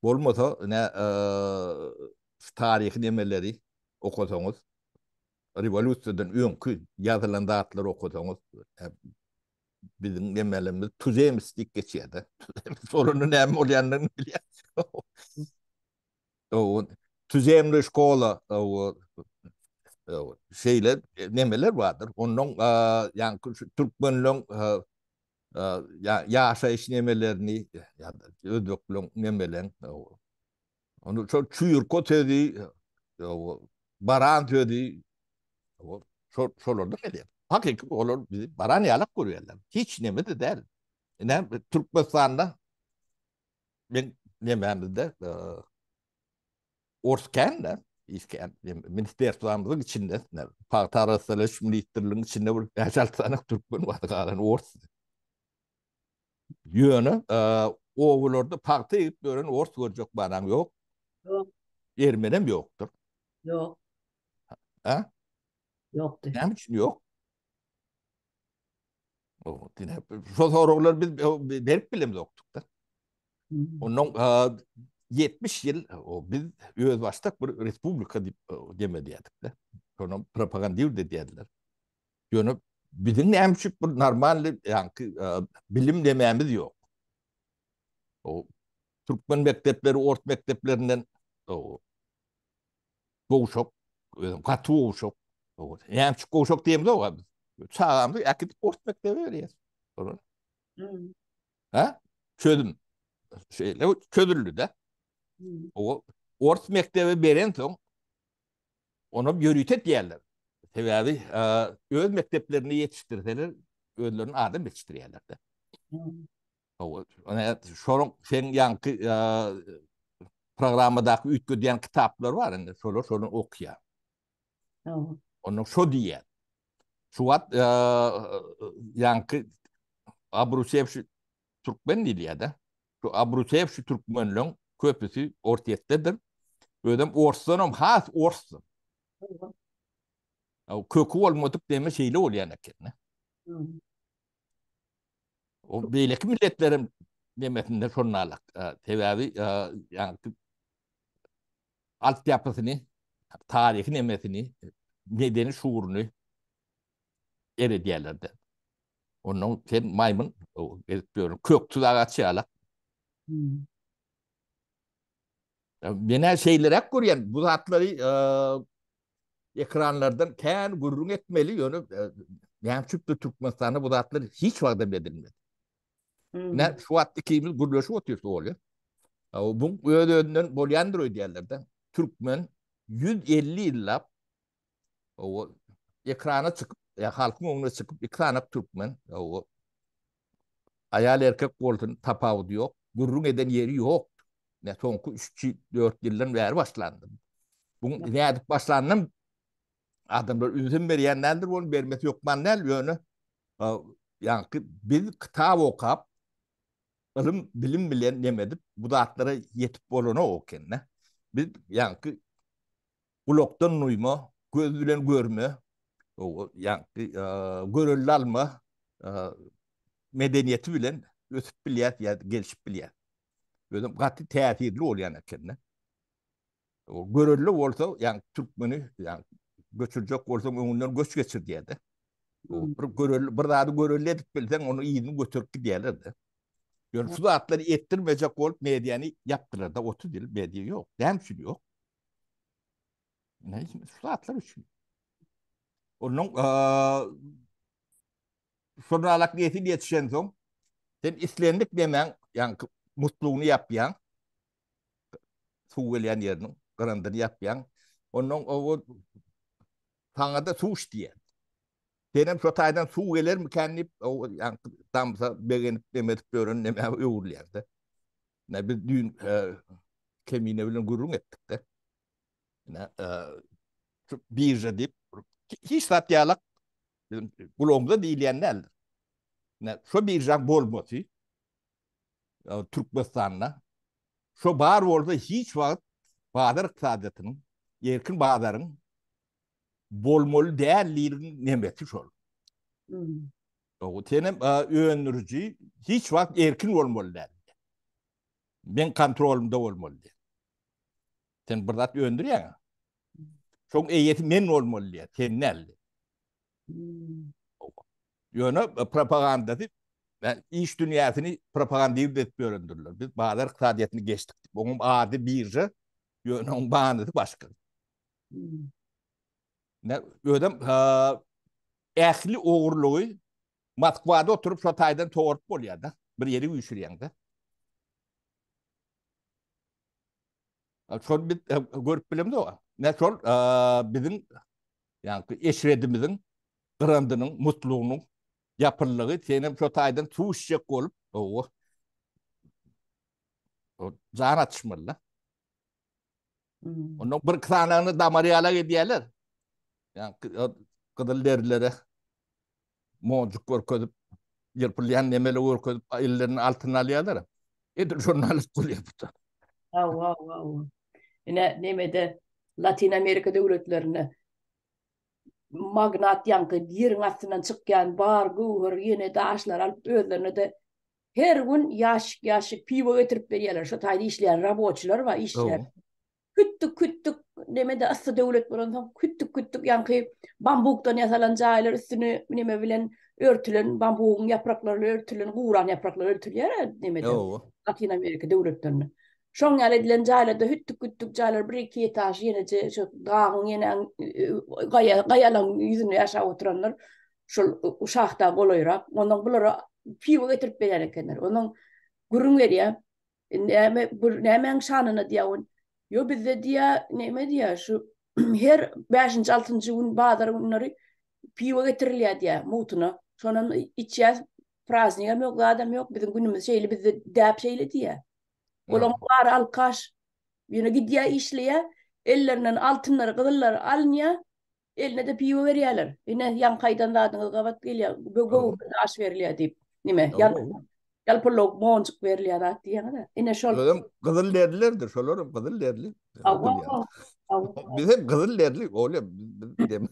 болмото тарихи немелери окусоңуз революциядан өңкү жазылган заттар окусоңуз биздин немелерибиз туземис деп кечеди соруну эми болганын билет tüzemli şkola şeyler nemeler vardır. Onun yani Türkmenlön ya ya sa işnemelerini ya ödök nemelen onu çok çuyur kötüdi baran tödi o solonda kedi hakik olur bizi baran yalak kuruyorlar hiç nemedi der ne Türk mesanda ben nemendi de orsken de isken minister tuamız içinde ne pağtarasla şimdi ittirlin içinde bir hasal sanık Türk bunu yönü e, oğullarda parti yiyip böyle hani ors görecek baran yok. Yok. Ermenim yoktur. Yok. Ha? Yoktur. Ne için yok? O, dine, şu sorular biz berip bilimiz oktuk da. Onun e, 70 yıl e, o, biz öz baştak bir respublika deyip demediyedik de. Onu propaganda dediler. Yönü bir വിധിന്യാംശിപ്പ് നർമാനിൽ yani bilim dememiz yok. O Türkmen mektepleri, ort mekteplerinden o boğuşok, e, katı boğuşok, o yamçık boğuşok diyemiz o abi. Çağamda akit ort mektebi veriyiz. Onu. Hmm. Ha? Çödüm. Şeyle çödüllü de. Hmm. O ort mektebi veren son onu yürütet diyorlar. Sebebi e, öz mekteplerini yetiştirseler özlerini adam yetiştirirler de. Hmm. Şorun sen yankı e, programadaki ütkü diyen kitaplar var. indi, şorun şorun okuya. Onun şo diye. Suat e, yankı Abrusevşi Türkmen dili ya da. Şu Abrusevşi Türkmenlön köpüsü ortiyettedir. Ödem Orslanım, has Orslanım. kökü olmadık deme şeyle oluyan ekenne. O beylek milletlerin demetinde şonnalık e, tevavi e, yani alt yapısını, tarihin emetini, medeni şuurunu eri diğerlerden. Onun sen maymun o diyorum kök tuzağa çağla. Beni şeylere koruyan bu zatları e, ekranlardan kendi gururun etmeli yönü e, yani Türk'te Türkmenistan'ı bu dağıtları hiç vadim edilmedi. Hmm. Ne şu attı kimiz gururlaşı otuyorsa oluyor. Bu öyle önden Bolyandro diğerlerden Türkmen 150 yıllar o ekrana çıkıp ya halkın önüne çıkıp ekrana Türkmen o ayal erkek koltuğun tapağı diyor, Gururun eden yeri yok. Ne sonku 3 4 yıldan beri başlandı. Bu ne başlandım adamlar üzüm berýän onu bolun bermesi ýok man näl ýöne ýa-ni bir kitap okap ilim bilim bilen nämedip bu daatlara yetip bolana oken nä biz ýa-ni ulokdan nuýma göz bilen görme o ýa-ni e, görelalma e, medeniýet bilen ötüp biliyat, ýa gelip bilýär özüm gatdy täsirli bolýan ekenne o görelli bolsa ýa-ni türkmeni ýa-ni көчүржөк болсоң өңүңдөн көч кечир дияды бир даады көрөлү этип билсең onu ийини көтөрүп кидиялар да şu atları ettirmeyecek olup medyanı yaptılar da otu değil medya yok. Demsin yok. Ne için? Şu atlar için. Onun ee, sonra alak niyeti yetişen son. Sen islendik demen yani mutluluğunu yapyan su veren yerinin kırındığını yapyan onun o, o hangada suç diye. Senem şu taydan su gelermi mi kendi o yani tamsa begenip demetip görün ne yurlardı. Ne bir düğün e, kemiğine bilen gurrun ettik de. Ne e, hiç satyalak bulonda değil yani aldı. Ne şu bir jan bol motu. Şu bar orada hiç vakit Bağdar iktisadiyatının, erkin Bağdar'ın bolmol değerliğin nemeti şol. Hmm. O tenem öönürücü hiç vakit erkin olmol derdi. Ben kontrolümde olmol derdi. Sen burada öönür ya. Çok eyyeti men olmol diye tenelli. Hmm. Yönü e, propaganda dip ben iş dünyasını propaganda dip dip öönürler. Biz bağlar iktisadiyatını geçtik. Bu adı birce yönü onun bağını başka. Hmm. ne ödem ehli oğurluğu Matkvada oturup şu taydan bolýar da. Bir yeri uyuşuryan da. Şol bit, görüp bilim de o. Ne şol bizim yani eşredimizin eşredimiziň mutluluğunun yapırlığı. Senin şu taydan su işecek olup o o. O zahan atışmırla. Hmm. Onun bir kısanağını damarıya ediyalar, Yani kıdıl derilere moncuk var közüp, yırpılayan nemeli var közüp, ellerinin altını alıyorlar. Edir jurnalist kul yapıda. Av, av, av. Ne, ne Latin Amerika devletlerine magnat yankı yerin altından çıkken bar, guhur, yine daşlar alıp özlerine de her gün yaş, yaş, pivo getirip veriyorlar. Şu tayda işleyen rabotçular var, işler. küttük küttük neme de asla devlet buran tam küttük küttük yankı bambuktan yasalan cahiler üstünü neme bilen örtülen bambuğun yaprakları örtülen kuran yaprakları örtülüyor e, neme de Latin Amerika devletlerine. Şoň ýaly edilen jaýlarda hüttük gütdük jaýlar bir iki etaj ýene je şu gaýyň ýene gaýalan ýüzüni ýaşap oturanlar şol uşaqda bolýarak onuň bular piwo getirip berer ekenler. Onuň gurun berýär. Näme bu näme şanyny diýär Yo bizde diya neme diya şu her 5-6 altıncı gün bağdar günleri piwa getirilýär diya mutuna. Şonan içe prazniga mök adam ýok bizim günümüz şeýle bizde däp şeýle diya. Bolan bar alqaş ýöne gidýä işleýä, ellerinden altınlary gydylar alnýa, eline de piwa berýärler. Ýene ýan qaýdan dadyňyz gabat gelýär, bögöw aş berilýär diýip. Nime, ýan Galpa logmon çık verli ya da diyana. Ene şol. Gözüm kızıl derdiler de şol oğlum kızıl derdi. Bizim kızıl derdi oğlum dem.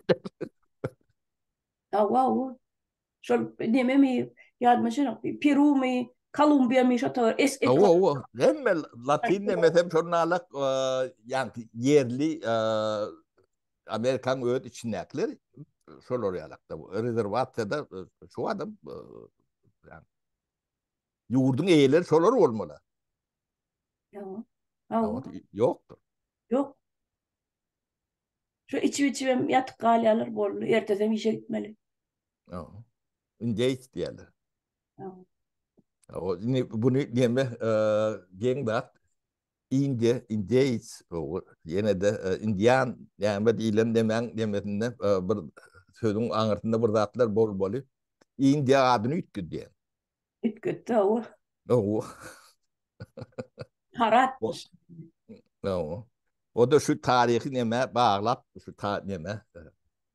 Awa o. Şol deme mi yadma şol Peru mi Kolumbiya mi şata var. Es et. Awa awa. Hem Latin de mesem şornalak yani yerli Amerikan öt içindekler şol oraya da bu rezervatta da şu adam yani Yurdun eğileri şolar olmalı. Tamam. Allah. yoktur. Yok. Şu içi içim yatık hali alır borlu. Ertesi işe gitmeli. Tamam. İnce iç diyorlar. Tamam. O, ini- bunu diyeme e, genbat ince ince iç o, yine de e, Indian yani diyelim demen demesinde e, bir sözün anırtında bir atlar bol bol ince adını ütkü diyen. Üt götte O. Harat. No. O da şu tarihi neme bağlap, şu ta neme, e,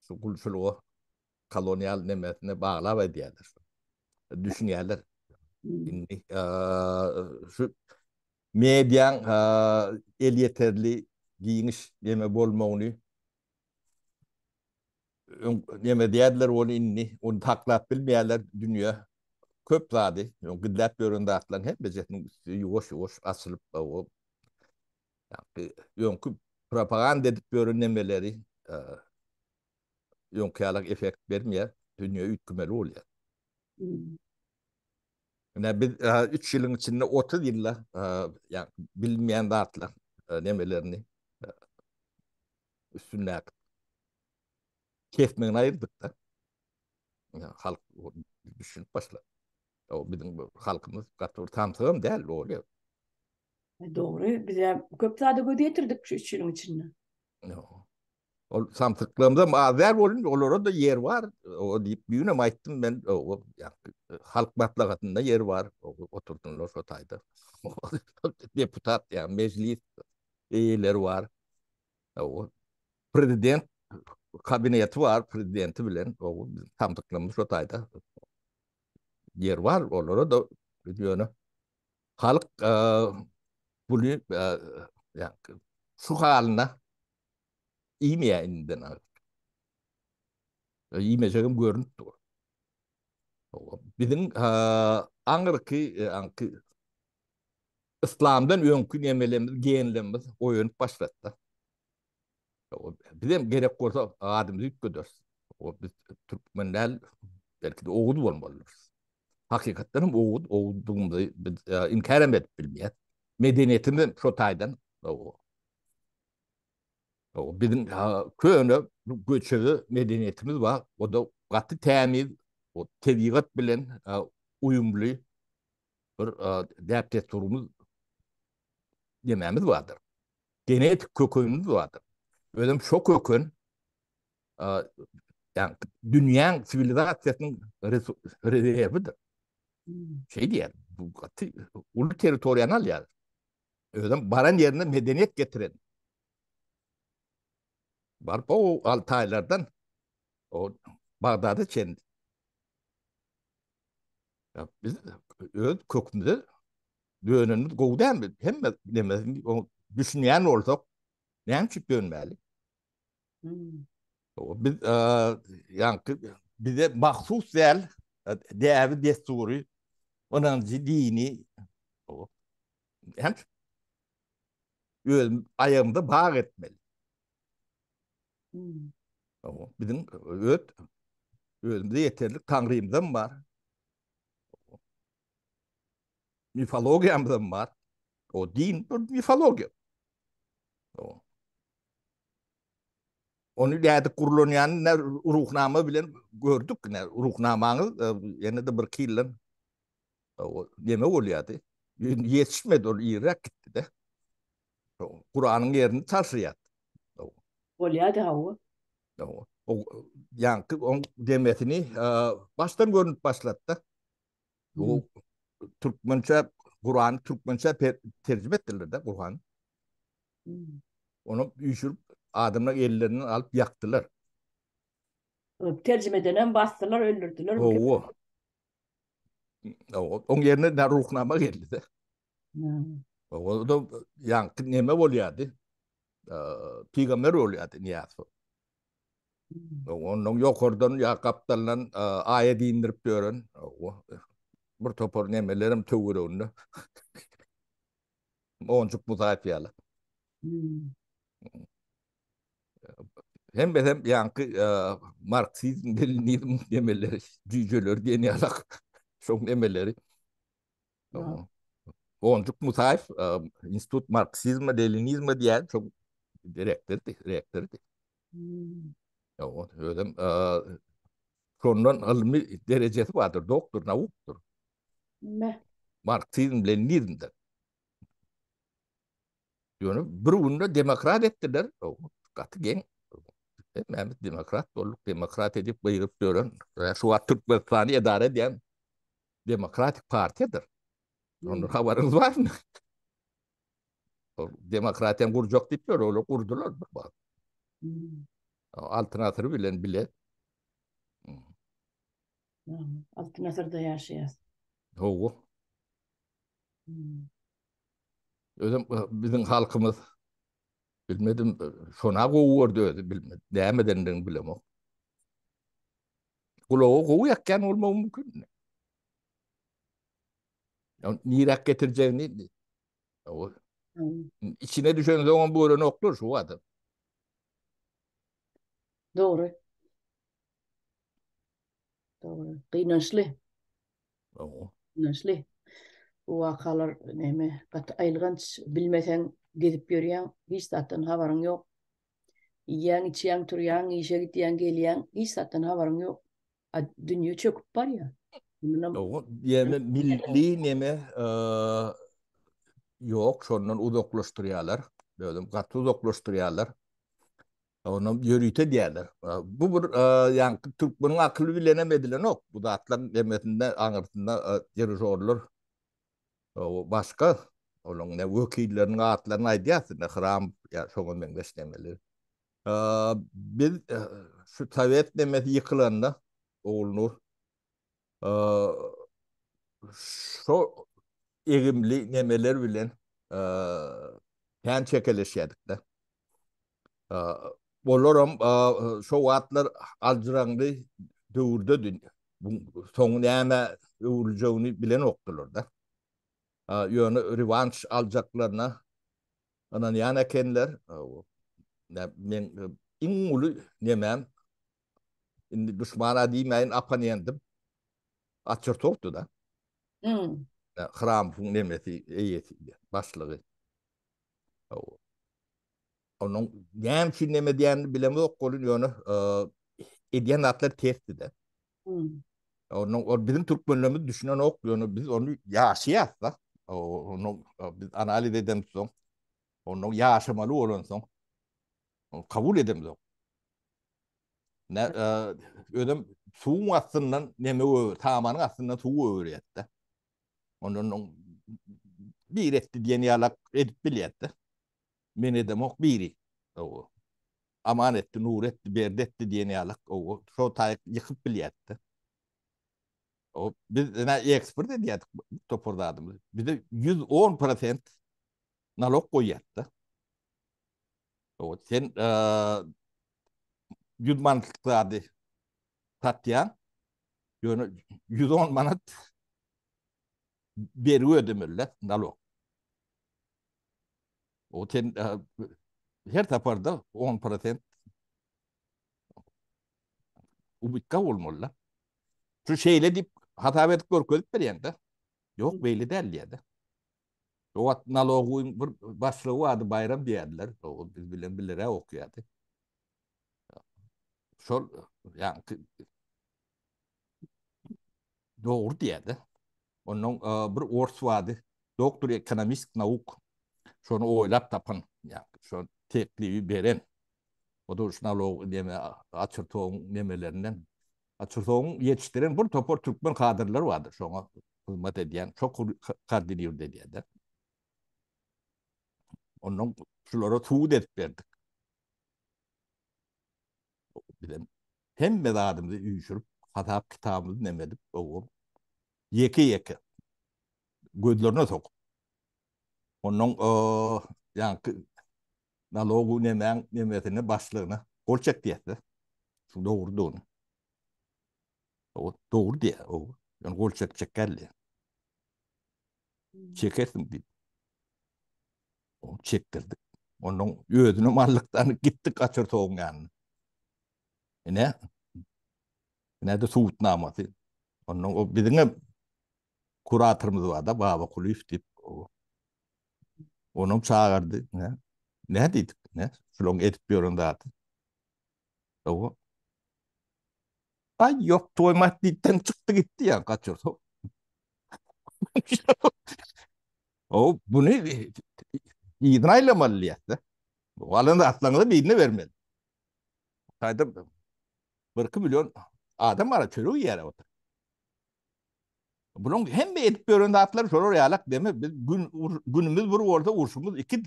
şu kulçulu o kolonial nemetine bağlap ediyadır. Düşünyeler. Hmm. Şimdi, e, şu medyan a, e, el yeterli giyiniş yeme bolmağını neme diyadlar onu inni, onu taklap bilmeyeler dünya. köpladi Yani gidip bölünde atlan hep bezetinin yuvaş yuvaş asılıp e, o yani yonku propaganda edip bölünmeleri e, yonkayalık efekt vermiyor dünya ütkümeli oluyor. Hmm. Yani bir, e, üç yılın içinde 30 yılla e, yani bilmeyen de e, nemelerini e, üstüne akıp kefmen ayırdık da yani halk düşünüp başladı. O bizim halkımız katır tanıtığım değil oluyor. E, doğru. Bize köptade de getirdik şu işin içine. No. O samtıklığımda mazer olun, olora da yer var. O deyip büyünem ayttım ben o, o yani, halk matlakatında yer var. O, oturdular o Deputat yani meclis üyeleri var. E, o prezident kabineti var prezidenti bilen. O bizim samtıklığımız o yer var. Onlara da diyor halk e, bunu e, yani, şu haline iğmeye indin artık. E, İğmeyeceğim görüntü. Bizim e, anırki, e, anki İslam'dan önkü nemelerimiz, o oyunup başlattı. Bizim gerek olsa adımızı yükkü Biz Türkmenler belki de oğul olmalıdır. hakikatlarım oğud, oğudumda e, inkarem et bilmiyet. Medeniyetimi protaydan oğud. O bizim köyüne göçevi medeniyetimiz var. O da katı temiz, o tevigat bilen e, uyumlu bir e, dertte yememiz vardır. Genetik kökümüz vardır. Ölüm çok kökün e, yani dünyanın sivilizasyasının rezervidir. şey diye bu katı ulu teritoriyanal ya. Öden baran yerine medeniyet getiren. Barpa o altaylardan, o Bağdat'a çendi. Ya biz öz kökümüzü dönümüz gowdan mı? Hem mi o düşünýän bolsak näme çyp dönmeli? O biz a, yani bize mahsus yer, değerli desturi onun dini o hem öl ayağımda bağ etmeli. Hmm. O bizim öt ölümde yeterlik tanrıyımdan var. Mifologiyamdan var. O din bir mifologiya. O. Onu dedi kurulun yani ruhnama bilen gördük ne ruhnamanız yani e, de bir kilin Yeme ol yadi. Yetişmedi ol iyirak gitti de. Kur'an'ın yerini tarsı yadi. Ol O, hava. O yankı on demetini e, baştan görünüp başlattı. O hmm. Türkmençe, Kur'an'ı Türkmençe tercüme ettiler de Kur'an'ı. Hmm. Onu üşürüp adımla ellerini alıp yaktılar. Tercüme denen bastılar, öldürdüler. Oo, onun yerine de ruhnama geldi de. Hmm. O da yani neme oluyordu. Ee, peygamber oluyordu niyaz hmm. e, bu. Onun yukarıdan ya kaptanlan ayet indirip diyorun. Bir topar nemelerim tövür onu. Oncuk muzayip yalı. Hmm. Hem ben hem yankı e, Marksizm bilinir nemeleri, cüceler gene alak schon emeleri. Tamam. Boncuk Musayif um, İnstitüt Marksizma Leninizma diye çok e, direktördi, direktördi. Hmm. Tamam, öyle uh, e, şundan almi derecesi vardır, doktor, navuktur. Ne? Marksizm, Leninizm'dir. Yani birbirini demokrat ettiler. O, katı gen. Mehmet demokrat olduk, demokrat edip bayırıp diyorum. Şu an Türk Vestani idare diyen Demokratik Parti'dir. Onun hmm. haberiniz var mı? Demokratiyen kuracak diyor, öyle kurdular. Bak. Hmm. Alternatif bilen bile. Hmm. Alternatifde yaşayız. Şey Doğru. Özüm, e, bizim halkımız bilmedim e, şuna kovuyor diyordu e, bilmedim. Değmeden bilemem. Kulağı kovuyakken olmam mümkün. Yani nirak getireceğini o hmm. içine düşen zaman bu ürünü oklur şu adam. Doğru. Doğru. Kıynaşlı. Doğru. Kıynaşlı. Bu vakalar neyme, kat aylganç bilmesen gidip görüyen hiç zaten havarın yok. Yiyen, içiyen, turyan, işe gittiyen, geliyen hiç zaten havarın yok. Dünya çöküp var ya. Yeme milli neme e, yok şondan uzaklaştırıyorlar. Böyle kat uzaklaştırıyorlar. Onu yürüte diyorlar. E, bu bir yani e, Türk bunun akıl bilenemediler Yok Bu da atlar demetinde ağırtında yeri zorlur. O başka onun ne vekillerin atlarına aidiyatı ne hram ya şomun ben beslemeli. Eee bir şu tavet demet yıkılanda oğlunu so egimli nemeler bilen e, pen çekelişedik de. E, so e, şu vaatlar alcırandı dövürdü dünya. Son bilen oktular da. E, yani revanş alacaklarına anan yan ekenler men e, nemem indi düşmana diyeyim en atçör tokdu da. Hı. Hmm. Ya hram bu nemeti eyeti başlığı. O onun yam şin neme diyen bilemi yok qolun yönü edyen atlar tertdi de. Hmm. Onun o bizim türk bölümü düşünen ok yönü biz onu yaşiyat da. O onu biz analiz edem son. Onun yaşamalı olan son. Kabul edem de. Ne ödem suun aslından nemi över, tamanın aslından suğu över etti. Onun on bir etti diyen yalak edip biletti. Men edemok biri. O. Aman etti, nur etti, berdi etti diyen yalak. O. So tayık yıkıp biletti. O, biz ne ekspert ediyordik topurdadığımız. Bize 110 prosent nalok koyattı. O, sen e, yüz adı. satya 110 manat beri ödemeller nalok. O ten e, her taparda 10 procent ubitka Şu şeyle dip hata verdik gör bir yerde. Yok beyli de O at nalogu bir başlığı bayram diyediler. O biz bilen bilere okuyadi. şol yani doğru de Onun e, bir ors vardı. Doktor ekonomist nauk. Şunu oylap tapan. Yani şu teklifi veren. O da şuna lo neme açırtoğun nemelerinden. Açırtoğun yetiştiren bir topor Türkmen kadırlar vardı. Şuna hizmet ediyen çok kardinir diye de. Onun şunları tuğut edip verdik. bilen. Hem medadymy üyüşürüp, hatap kitabymy nemledip, oğul, yeke yeke, gözlerine sok. Onun, o, nalogu nemen, nemetini, başlığını, ol çek diyette, su doğru doğru doğru doğru diye, oğul, yani ol çek çek çek çek E ne? E ne de soğutnaması. Onun o bizim kuratörümüz var da Baba Kulüf deyip o. Onun çağırdı. Ne? Ne dedik? Ne? Şulon edip bir yönde O. Ay yok toymak ditten çıktı gitti ya kaçıyor. o bunu idina ile malliyatta. Valın da aslanına birini vermedi. Kaydı Birki milyon adam ara çölüü yere otur. Bunun hem bir edip bir önünde atlar alak deme, biz gün, ur, günümüz vuru orada uğursumuz iki.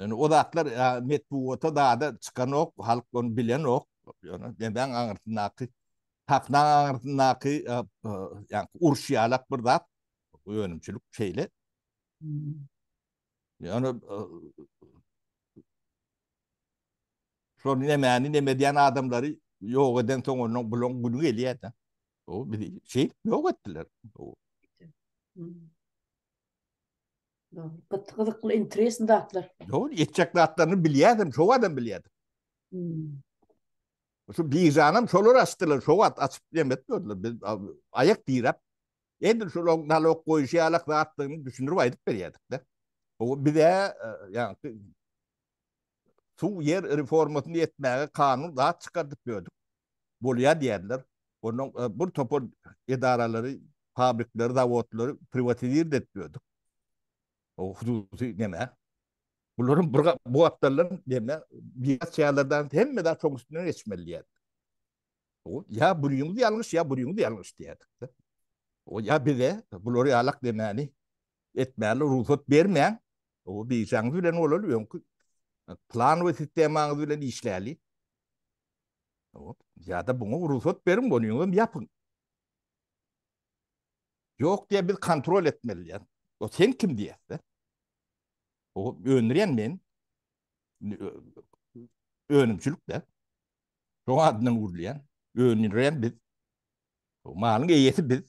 Yani o da atlar ya, metbu ota da, çıkan ok, halk onu bilen ok. Yani neden anırtın nakı, tafdan anırtın nakı, e, e, yani uğursu yalak bir dağ, önümçülük şeyle. Hmm. Yani... Sonra e, ne meyani, ne medyan adamları yok eden sonra bulan günü geliyor O bir şey yok ettiler. O. Kıtkılıklı hmm. interesini de atlar. Yok, yetecekli atlarını biliyordum, çok adam biliyordum. Hmm. Şu bir zanım çolur astılar, açıp yemetmiyordular. Biz, ayak deyirap. Endir şu nalok koyu şey alak ve attığını düşünür, ayıp veriyordik de. O bir de, e, su yer reformasını etmeye kanun daha çıkardık diyorduk. Bolya diyenler. Onun, e, bu topu idaraları, fabrikleri, davotları privatizir de diyorduk. O hududu neme. Bunların burga, bu aptalların neme, biraz şeylerden hemme de daha çok üstüne geçmeli O, ya bunu yanlış, ya bunu yanlış diyerdik. O ya bir bulor bunları alak demeni etmeli, ruhsat vermeyen, o bir canlı ile ne плановый системаңыз менен иштели Ya da bunu уруксат бериң буну yapın yok diye bir kontrol etmeliler. O sen kim diye. O önleyen ben önümçülük de. Çok adını vurulayan, önleyen biz. O malın eyesi biz.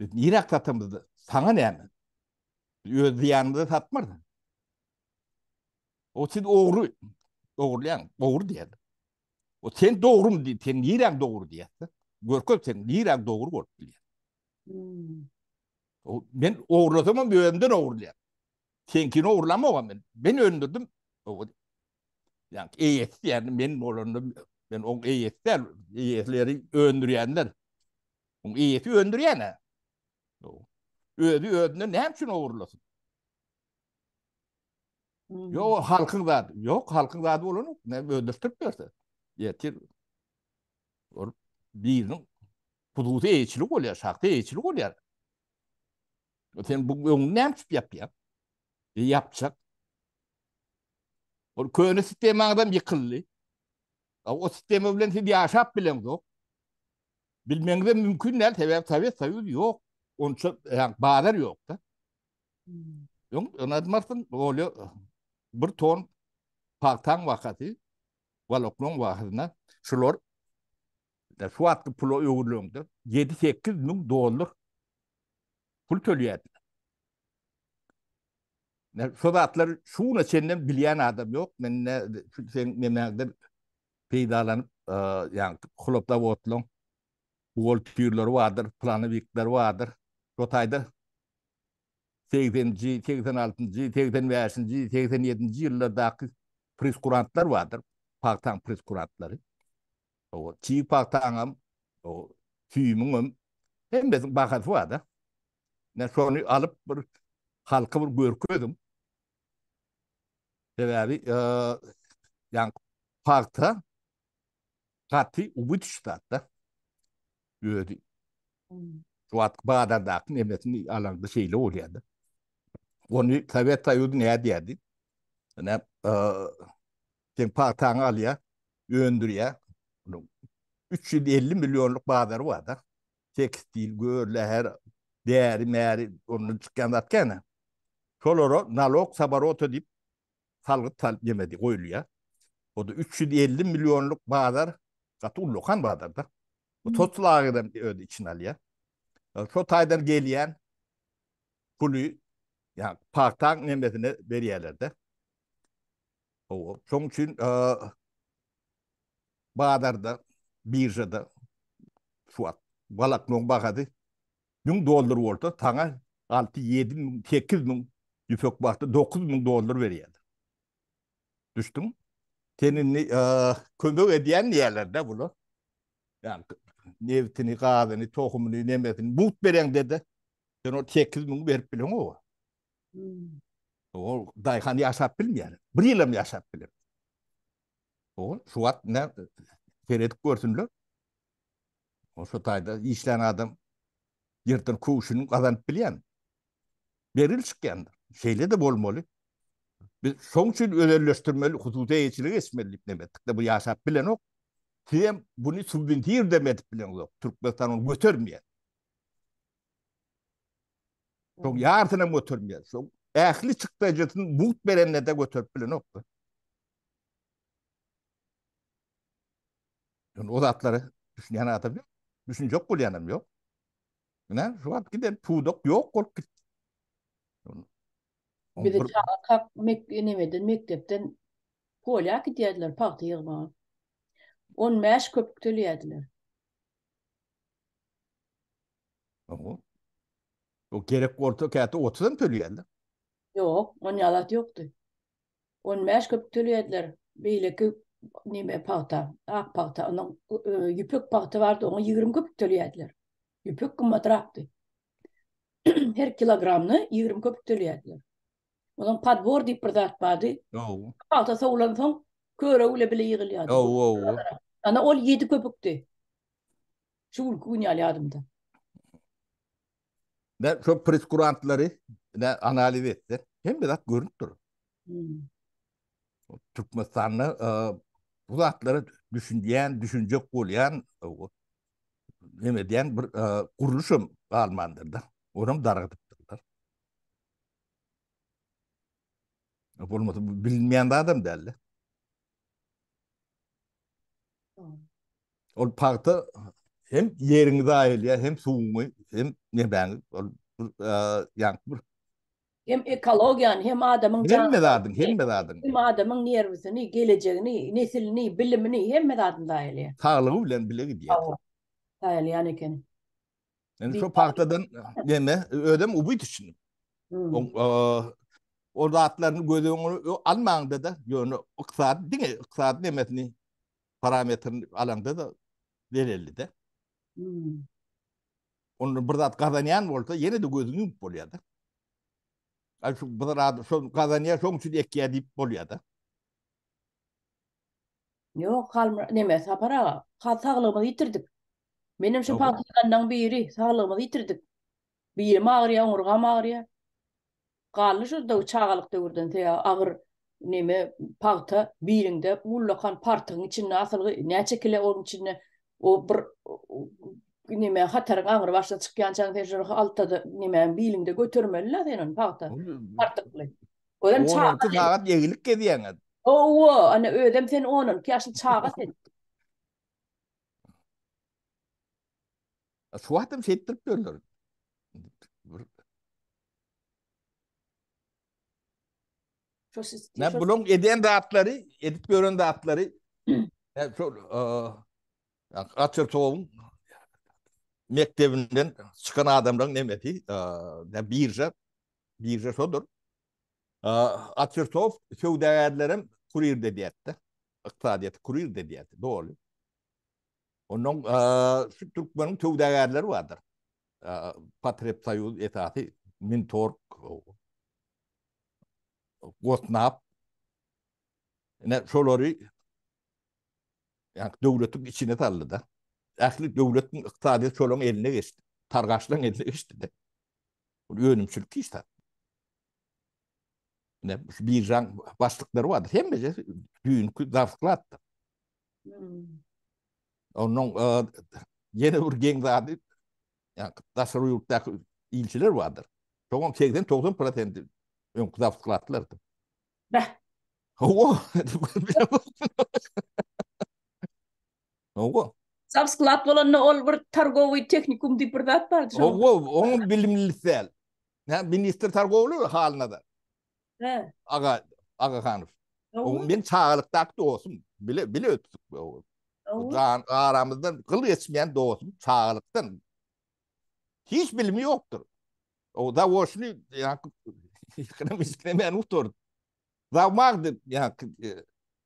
Biz Irak satımızda sana ne mi? Öz ziyanımızı satmadı. O sen doğru oğru yani doğru diyerdi. O sen doğru mu diyerdi, sen yiren doğru diyerdi. Görkör sen yiren doğru diyerdi. Hmm. O, Ben oğurlatamam bir önden oğurlayan. Senkini oğurlama oğlan ben. Ben öndürdüm. Yani eyyeti diyen, ben oğlanım. Ben o O eyyeti öndüryen ha. Ödü ödü ödü ödü ödü Hmm. Yo halkın zadı. Yok halkın zadı olunu ne öldürtürmüyorsa. Yeter. Birinin hududu eğiçilik oluyor, şartı eğiçilik oluyor. O Sen bu önünü ne yapıp yapıyor? E, yapacak. O köyünü sistemi adam yıkıldı. O sistemi bilen siz yaşap bilen yok. Bilmeniz de mümkün değil. Sebep tabi tabi yok. Onun için yani, e, bağlar yok da. Hmm. Yok, anlatmazsın. Oluyor. bir ton paltan vakati valoklon vahirna şulor da e, suat pulo yugurlongdur 7-8 nuk doldur pul töliyat ne suatlar şuna senden bilyan adam yok men ne sen memagda peydalanıp uh, e, yan kulopta votlon, Uol tüyürler vardır, planı vikler vardır. Rotayda 80-ci, 86-cı, 85-ci, 87-ci ýyllardaky priskurantlar bardyr. Paktan priskurantlary. O çi paktanam, o tüýümüm hem bizim bahat wada. Ne şonu alıp bir halky bir görkedim. Sebäbi e, yani pakta gati ubut ştatda. Ýödi. Şu hmm. atk badan da nemesini alanda şeýle bolýardy oni Sovjet ne diyedi. Ne e, Patan Ali'ye, Öndürü'ye 350 milyonluk bağları var da. Tekstil, görle her değeri, meğeri onu çıkan atken. Koloro, nalok, sabaroto deyip salgı talep yemedi koyuluyor. O da 350 milyonluk bağlar katı ullokan bağlar da. Bu totlağıdan öde için aliye. Şu taydan geliyen kulü yani parktan nimetini bir yerlerde. O, onun için e, Bağdar'da, Birja'da, şu an Balak'ın bakadı. Bin dolar oldu. Tana 6-7 bin, 8 bin yüfek baktı. 9 bin dolar veriyordu. Düştüm. Senin e, kömür ediyen yerlerde bunu. Yani neftini, gazını, tohumunu, nimetini, mut veren dedi. Sen o 8 bin verip biliyorsun o ол құдайхан жасап білм яғни бір елім жасап білем ол шуат мына тередік көрсінлер ошо тайда ишлен адам ертең көшінің қазанып білген берілшіккендір шейле де болмолы біз шоң үшін өлерлестірмелі худуда ечілік есмеліп неметтік де бұл жасап білен оқ тем бұны субвентир деметіп білен оқ түркменстанның көтермеген çok yarına götürmüyor. Çok ehli çıktacının buğut berenle de götürüp bile nokta. Yani o zatları düşünen adam yok. Düşünecek bulyanım yok. Ne şu an giden tuğdok yok kork git. Bir de kalk mek nemeden mektepten Polya gidiyorlar parti yığmağa. On meş köpüktülüyordular. Oho. O gerek orta kağıtı otuza mı tölüyendir? Yok, on yalatı yoktu. On meş köp tölüyendir. Beyle ki, nime, pahta, ak pahta, onun yüpük pahta vardı, on yürüm köp tölüyendir. Yüpük kumat Her kilogramını 20 köp tölüyendir. Onun pat bor di pırdat padi. Pahta saulan son, köre ule bile yigiliyy. Ana ol yedi köpü köpü köpü köpü Ne şu preskurantları ne analiz etti. Hem de zat görünüp durur. Hmm. Tıkmasanı e, bu zatları düşünceyen, düşünce kuruyan ne mi diyen bir e, kuruluşum almandır da. Onu da dargıdıp durur. E, Bulmasa bilinmeyen de adam derli. Hmm. Ol pahtı hem yeriňi daýyl hem suwuny hem näbäň bol e, ýaňkyr hem ekologiyan, hem adamyň jan hem medadyň hem medadyň hem adamyň nerwisini gelejegini nesilini bilimini hem medadyň daýyl ýa taýlygy bilen bilegi diýär taýyl ýany ken sen şu partadan näme e, ödem ubyt üçin hmm. e, o o rahatlaryny gödeň almaň dedi ýöne ykdat diňe ykdat nämetni parametrini alanda da Hmm. Onu bir zat Kazaniyan bolsa yene de gözüni yumup bolýar. Al şu bir zat şu Kazaniyan şoň üçin ekki edip bolýar. Ýok, halm näme sapara, hat saglygyma ýitirdik. Menim şu paýtandan biri saglygyma ýitirdik. Bir magry ýa, magry ýa. Galy şu da çağalyk döwürden te ağır näme paýta birinde ullakan partyň içinde asylgy näçe kile onuň içinde o bir nime hatar gangr başda çıkyan çan tejir halta nime bilimde götürmeli denen paqta artıq ödem çağa çağa o o ana ödem sen onun kyaşı çağa sen aswatam setdir döndür Ne bulun edeyen edip görün dağıtları. Hmm. Ne Atır Toğum mektebinden çıkan adamların nemeti e, birce birce sodur. E, Atır Toğum çoğu kurir dedi etti. İktadiyatı kurir dedi etti. Doğru. Onun e, şu Türkmen'in çoğu vardır. Patrep Sayul etatı Mintork Gotnap Ne, şolori, Yani devletin içine tarladı da. Ähli devletin iktidarı çolun eline geçti, Targaşlan eline geçti de. Bu önümçülük işte. Ne bir jan başlıkları hmm. e, vardır. Hem de düğünkü zarflattı. Hmm. Onun yeni bir gengzadi yani Dasarı yurttaki ilçiler vardır. Çoğun 80 90 protendi ön kuzaftıklattılardı. Ne? Oh, Ogo. Sabs klatvalanna ol bir targowy texnikum diýip bir zat bar. Ogo, oň bilimli sel. Ha, minister targowly halına da. He. Aga, aga Hanif. Men çağalıkdak dostum, bile bile ötdük. Dan aramızdan kıl geçmeyen dostum çağalıktan. Hiç bilimi yoktur. O da boşlu yani ekonomik kremen utur. Da magdı yani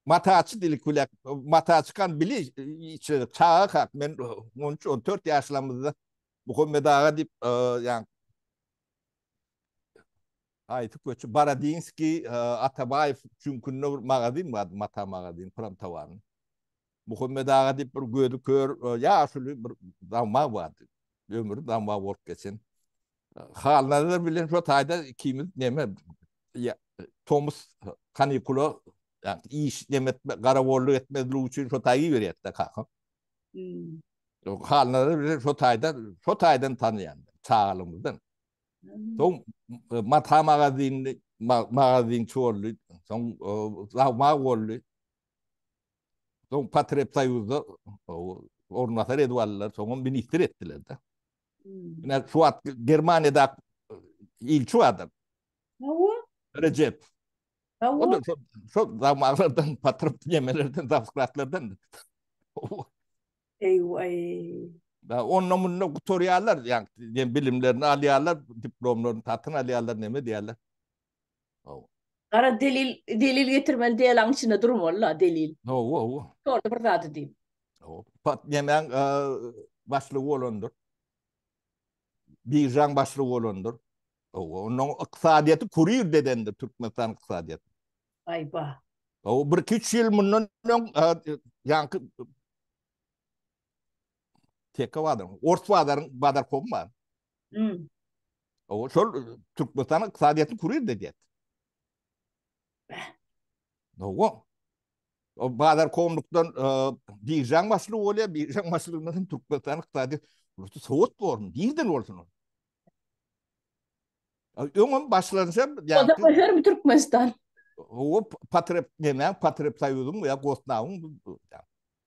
mataaçı dili kulak, mataaçı kan bili e, içeri çağa kalk. Ben 13-14 yaşlarımızda bu konuda ağa deyip e, yani Aytık köçü Baradinski e, Atabayev çünkü ne magazin vardı mata magazin pram tavan. Muhammed Ağa deyip bir gödü kör e, ya şöyle bir damma vardı. Ömür damma olup geçen. E, Halnalar bilen şu tayda ikimiz neme ya, e, Thomas Kanikulo Yani iş demet garavorlu etmedilu üçün şo tayi veriyat hmm. da kaka. Hmm. O halları bile şo tayda, şo taydan tanıyan. Çağalımızdan. Hmm. Son mata magazin, magazin çoğullu, son lavma gollu. Son patrep sayuzda, ornatar eduallar, son on minister ettiler de. Hmm. şu at, Germaniyada e, ilçu adam. Ne o? Recep. Ya o da çok, çok damarlardan, patırıp yemelerden, zavuklatlardan. Eyvah. On namununa kutoruyorlar yani, yani bilimlerini alıyorlar, diplomlarını tatın alıyorlar ne mi diyorlar. Oh. Ara delil delil getirmeli diye içine durum valla delil. No, o, o. Doğru bir tadı diyeyim. O. Pat yemeğin uh, e, başlığı olandır. Bir jan başlığı olandır. O, onun iktisadiyeti kuruyor dedendir Türkmenistan iktisadiyeti gayba. O bir iki yıl bundan e, yankı teka vardır. Ort vardır, vardır komma. Hmm. O şol e, Türkmenistan'ın iktisadiyeti kuruyor dedi. O o bazar komluktan e, birjan başlı oluyor, birjan başlığından Türkmenistan'ın iktisadiyeti Burası soğut borun, birden olsun. Öngüm başlansa... Yani, o da her Türkmenistan. O patrep պատրեպնեն, patrep ու ya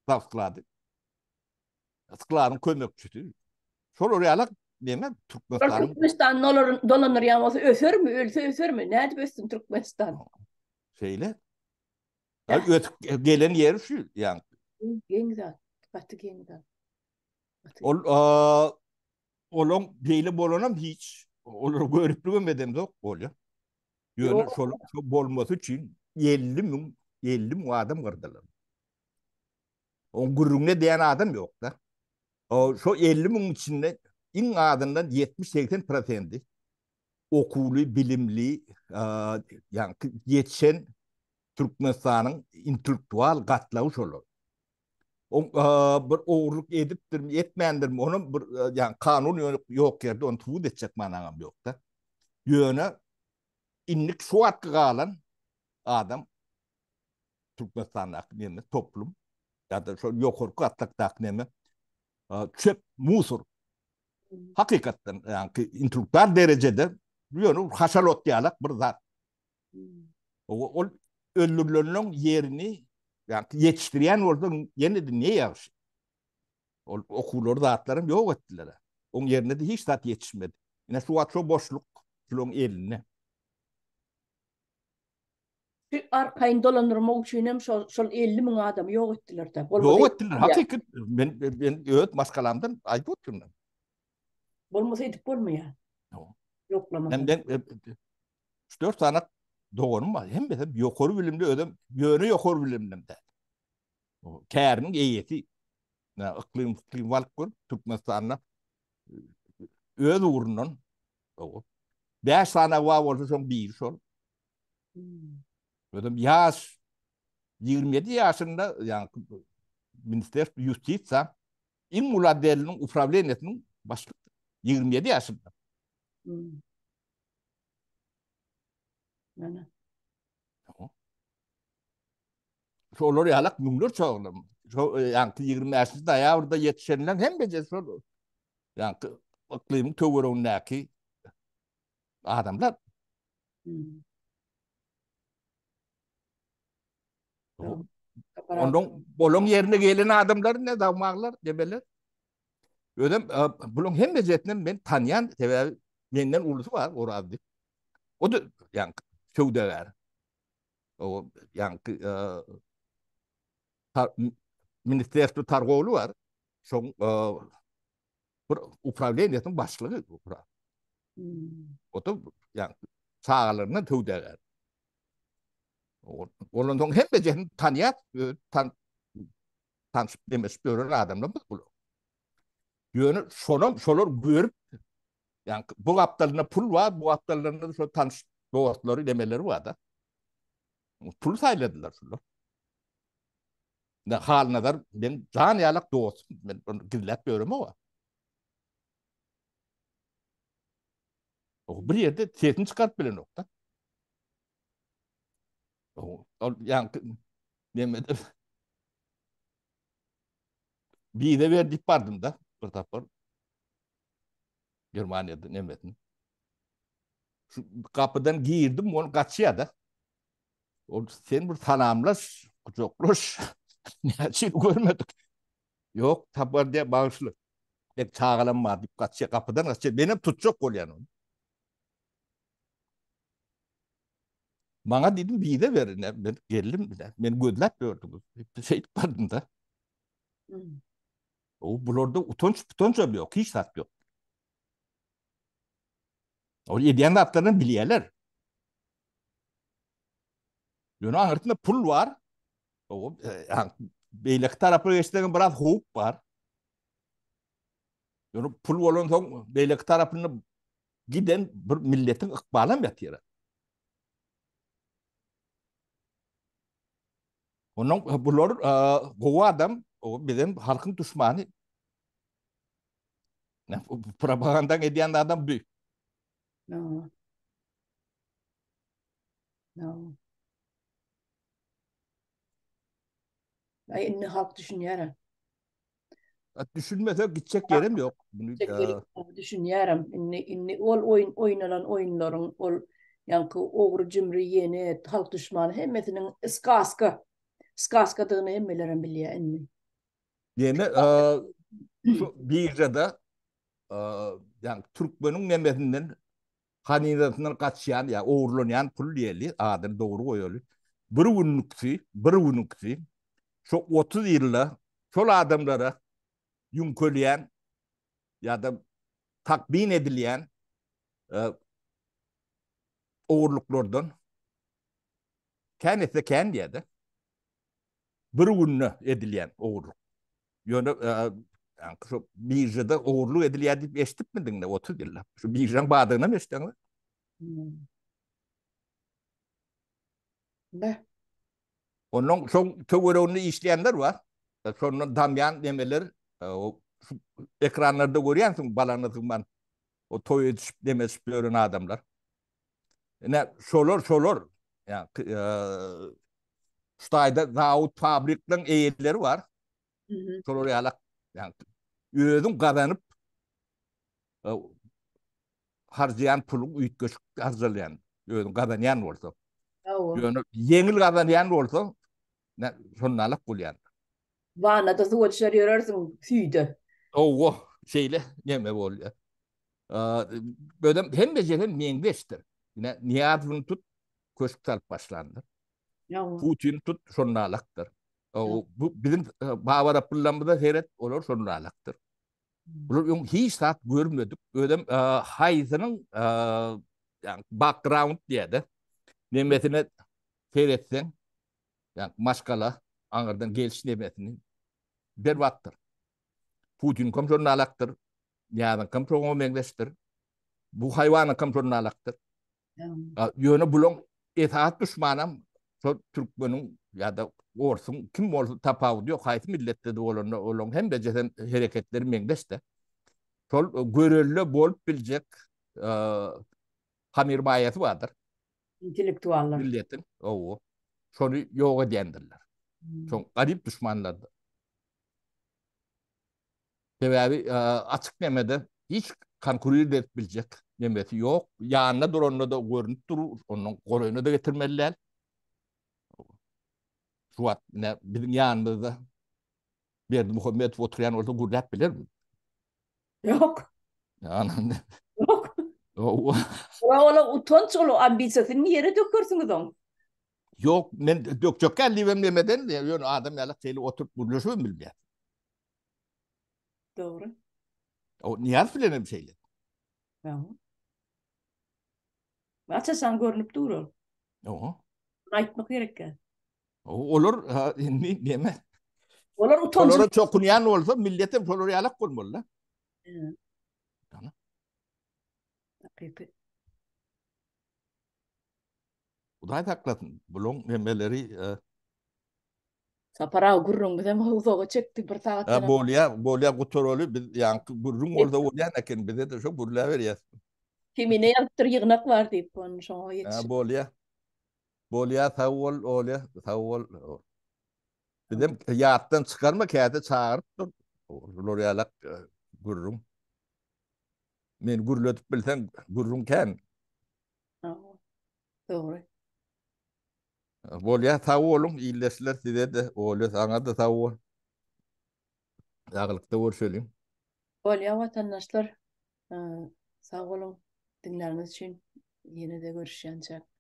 դա սկլադը։ Սկլարın kömökçüsü. Şol oraya alak deme Türkmenistan. Türkmenistan dolar dolanır yanması öfür mü? Ölse öfür mü? Nerede bölsün Türkmenistan? Şeyle. Yani öt, e, gelen yer şu yani. Gengzat Batı gengzat. Ol, a, olon, beyli bolonam hiç. Olur görüp bilmedim de oluyor. Yönü şol bolması için 50 min 50 min adam kırdılar. O gurrunne diyen adam yok da. O şu 50 min içinde in adından 70 80 okulu bilimli yani yetişen Türkmenistan'ın intelektual katlavuş olur. O bir oğurluk ediptir mi etmendir mi onun bir, yani kanun yok, yok yerde onu tuvut edecek manağım yok da. Yöne inlik şu atkı kalan adam Türkmenistan'da nemi toplum ya da şu yokorku da nemi çöp musur hakikaten yani intülktar derecede biliyorum haşalot diyalak bir zat. O, o öldürülenin yerini yani yetiştiren oradan yeniden niye yağış? O, okulları dağıtlarım yok ettiler. Onun yerine de hiç zat yetişmedi. Yine şu at şu boşluk, şunun eline bir arkayın dolanırmak üçinem şol şol 50 min adam yok ettiler de. Yok ettiler. Hakikat ben ben öğüt maskalamdan ayıp oturdum. Bolmasa edip bolmuyor. Yok. Yoklama. Hem ben 4 e, tane doğanım var. Hem de yokoru bilimde ödem, yönü yokoru bilimde. Kärinin eýeti yklim yklim walk gör Türkmenistanyna e, öz urundan 5 sana var bolsa şol bir şol. Potom yaş 27 yaşında yani Minister Yustitsa İng Muladelinin upravleniyetinin başlığı 27 yaşında. Hmm. E, yani. Tamam. Şolar yalak mümlür çoğlar. Şu, yani 20 yaşında ya orada yetişenler hem bece şu yani iklimin ki adamlar. Hmm. Ondan bolon yerine gelen adamlar ne damaklar demeli. Ödem e, bolon hem de men ben tanıyan sebebi menden ulusu var orazdı. O da yani sövde O yan, e, ministerstu var. Son e, bir upravleniyatın başlığı upra. Hmm. O 오는 행배지 행탄이야 단 단습되면서 뼈를 adamla bul. Yönü sonum solur görüp yani bu aptalına pul var, bu aptallarına şu tanış doğatları demeleri var da. Pul sayladılar şunlar. Ne hal nazar ben can yalak doğat ben onu gizlet bölümü O bir yerde sesini çıkart bile nokta. Oh, yankı Bir de verdik bardım da bir tapar. Germaniyada nemetin. Şu kapıdan girdim onu kaçıya da. O sen bir tanamlaş, ne Şey görmedik. Yok tapar diye bağışlı. Hep çağılanma deyip kaçıya kapıdan kaçıya. Benim tutacak ol yani onu. Bana dedim bir de verin. Ben geldim bir de. Beni gödletmiyordu. Şey yapmadım da. Hmm. O buralarda utanç utanç yok. Hiç tat yok. O yediyen atlarını biliyorlar. Yönü ağırtında pul var. O, e, beylik tarafı geçtiğinde biraz hoop var. Yönü pul olan beylik tarafını giden bir milletin mı yatıyor? Onun bunlar e, bu adam o bilen halkın düşmanı. Ne propaganda eden adam büyük. No. No. Yani halk düşünüyorum. Düşünmese gidecek yerim yok. Bunu, Düşünüyorum. ne ne ol oyun, oynanan oyunların, ol, yani oğru cimri yeni, halk düşmanı, hemmetinin ıskı askı. skaska dığını emmelerem bilya enni. Yeni birjada yani Türk bönün memesinden kanidatından kaçyan ya oğurlanyan pul yeli adam doğru oyolu. Bir günnüksi, bir günnüksi şu 30 ýylla şu adamlara ýunkölýän ya da takbin edilýän oğurluklardan kenetle kendi ýa-da bir günnä edilýän ogurluk. Ýöne e, yani, şu bijede ogurluk edilýär diýip eşitdipmidin de 30 ýyllap. Şu bijeň badygyna meşdiň. Ne? Hmm. Onuň şu töwereni işleýänler bar. E, Şonu damyan demeler e, o ekranlarda görýänsin balanyň man o toý edip demesi bilen adamlar. Ne şolor şolor. Ya yani, Stayda da da eyelleri publik var. Hı hı. Toroyala yani. Üyeden kazanıp harziyan pulu uydukga hazırlayan. bolsa. Ha. yengil bolsa. Na şonnalar pullyan. Wa da zort şeriyorırsam tüde. Owo, şeyle yeme bolya. Aa hem de jenin köşk Putin tut şonralaktır. Bu bizim e, bağvara pırlamıda seyret olur şonralaktır. Bular hmm. hiç saat görmedik. Ödem e, hayzının e, yani background diye de nemetine seyretsen yani maskala angardan geliş nemetini berbattır. Putin kom alaktır. Yani kom şonralaktır. Bu hayvanın kom alaktır. Yöne bulon etaat düşmanım so türkmenin ya da orsun kim bolsa tapawd yok haýsy milletde de bolan olan hem de jeden hereketleri meňdeş de sol e, görelle bolup biljek äh, hamir bayatı wadyr intellektuallar milletin owu şonu yoga diýendirler çok hmm. garip düşmanlar Sebebi e, açık nemede hiç kankuriyi dert bilecek nemeti yok. Yağında duranına da görünüp durur. onuň koruyunu da getirmeliler. şuat ne, bizim yanında da bir Muhammed oturan orada gurbet bilir mi? Yok. Anam. Yok. O, ola utanç ola ambisiyasını yere dökürsünüz onu. Yok, men dök dökken livem demeden yani adam yala seni oturup buluşuyor bilmeyen. Doğru. O niye filenim şeyle? Ya. Açasan görünüp durur. Oo. ne gerek olur ha, nima ular utanchi cho'qingan bo'lsa millat ham to'lrayalik qul mulla haqiqiy xudo taqlasin buning nimalari сапара гуррун бизем узого чекти бир саат болия болия гуторолу биз яңкы гуррун ордо болиян экен бизе да ошо бурлаберебиз кимине ялтыр йыгнак бар дейт анан ошого жетиш болия Bolya tawol olya tawol. Bizim yattan çıkarma kadi çağırıp dur. Loryalak e, gurrum. Men gurlatıp bilsen gurrum kan. Doğru. Bolya tawolum illesler dide de olya sana da tawol. Yağlıkta wor söleyim. Bolya vatandaşlar e, sağ olun. Dinleriniz için yine de görüşeceğiz.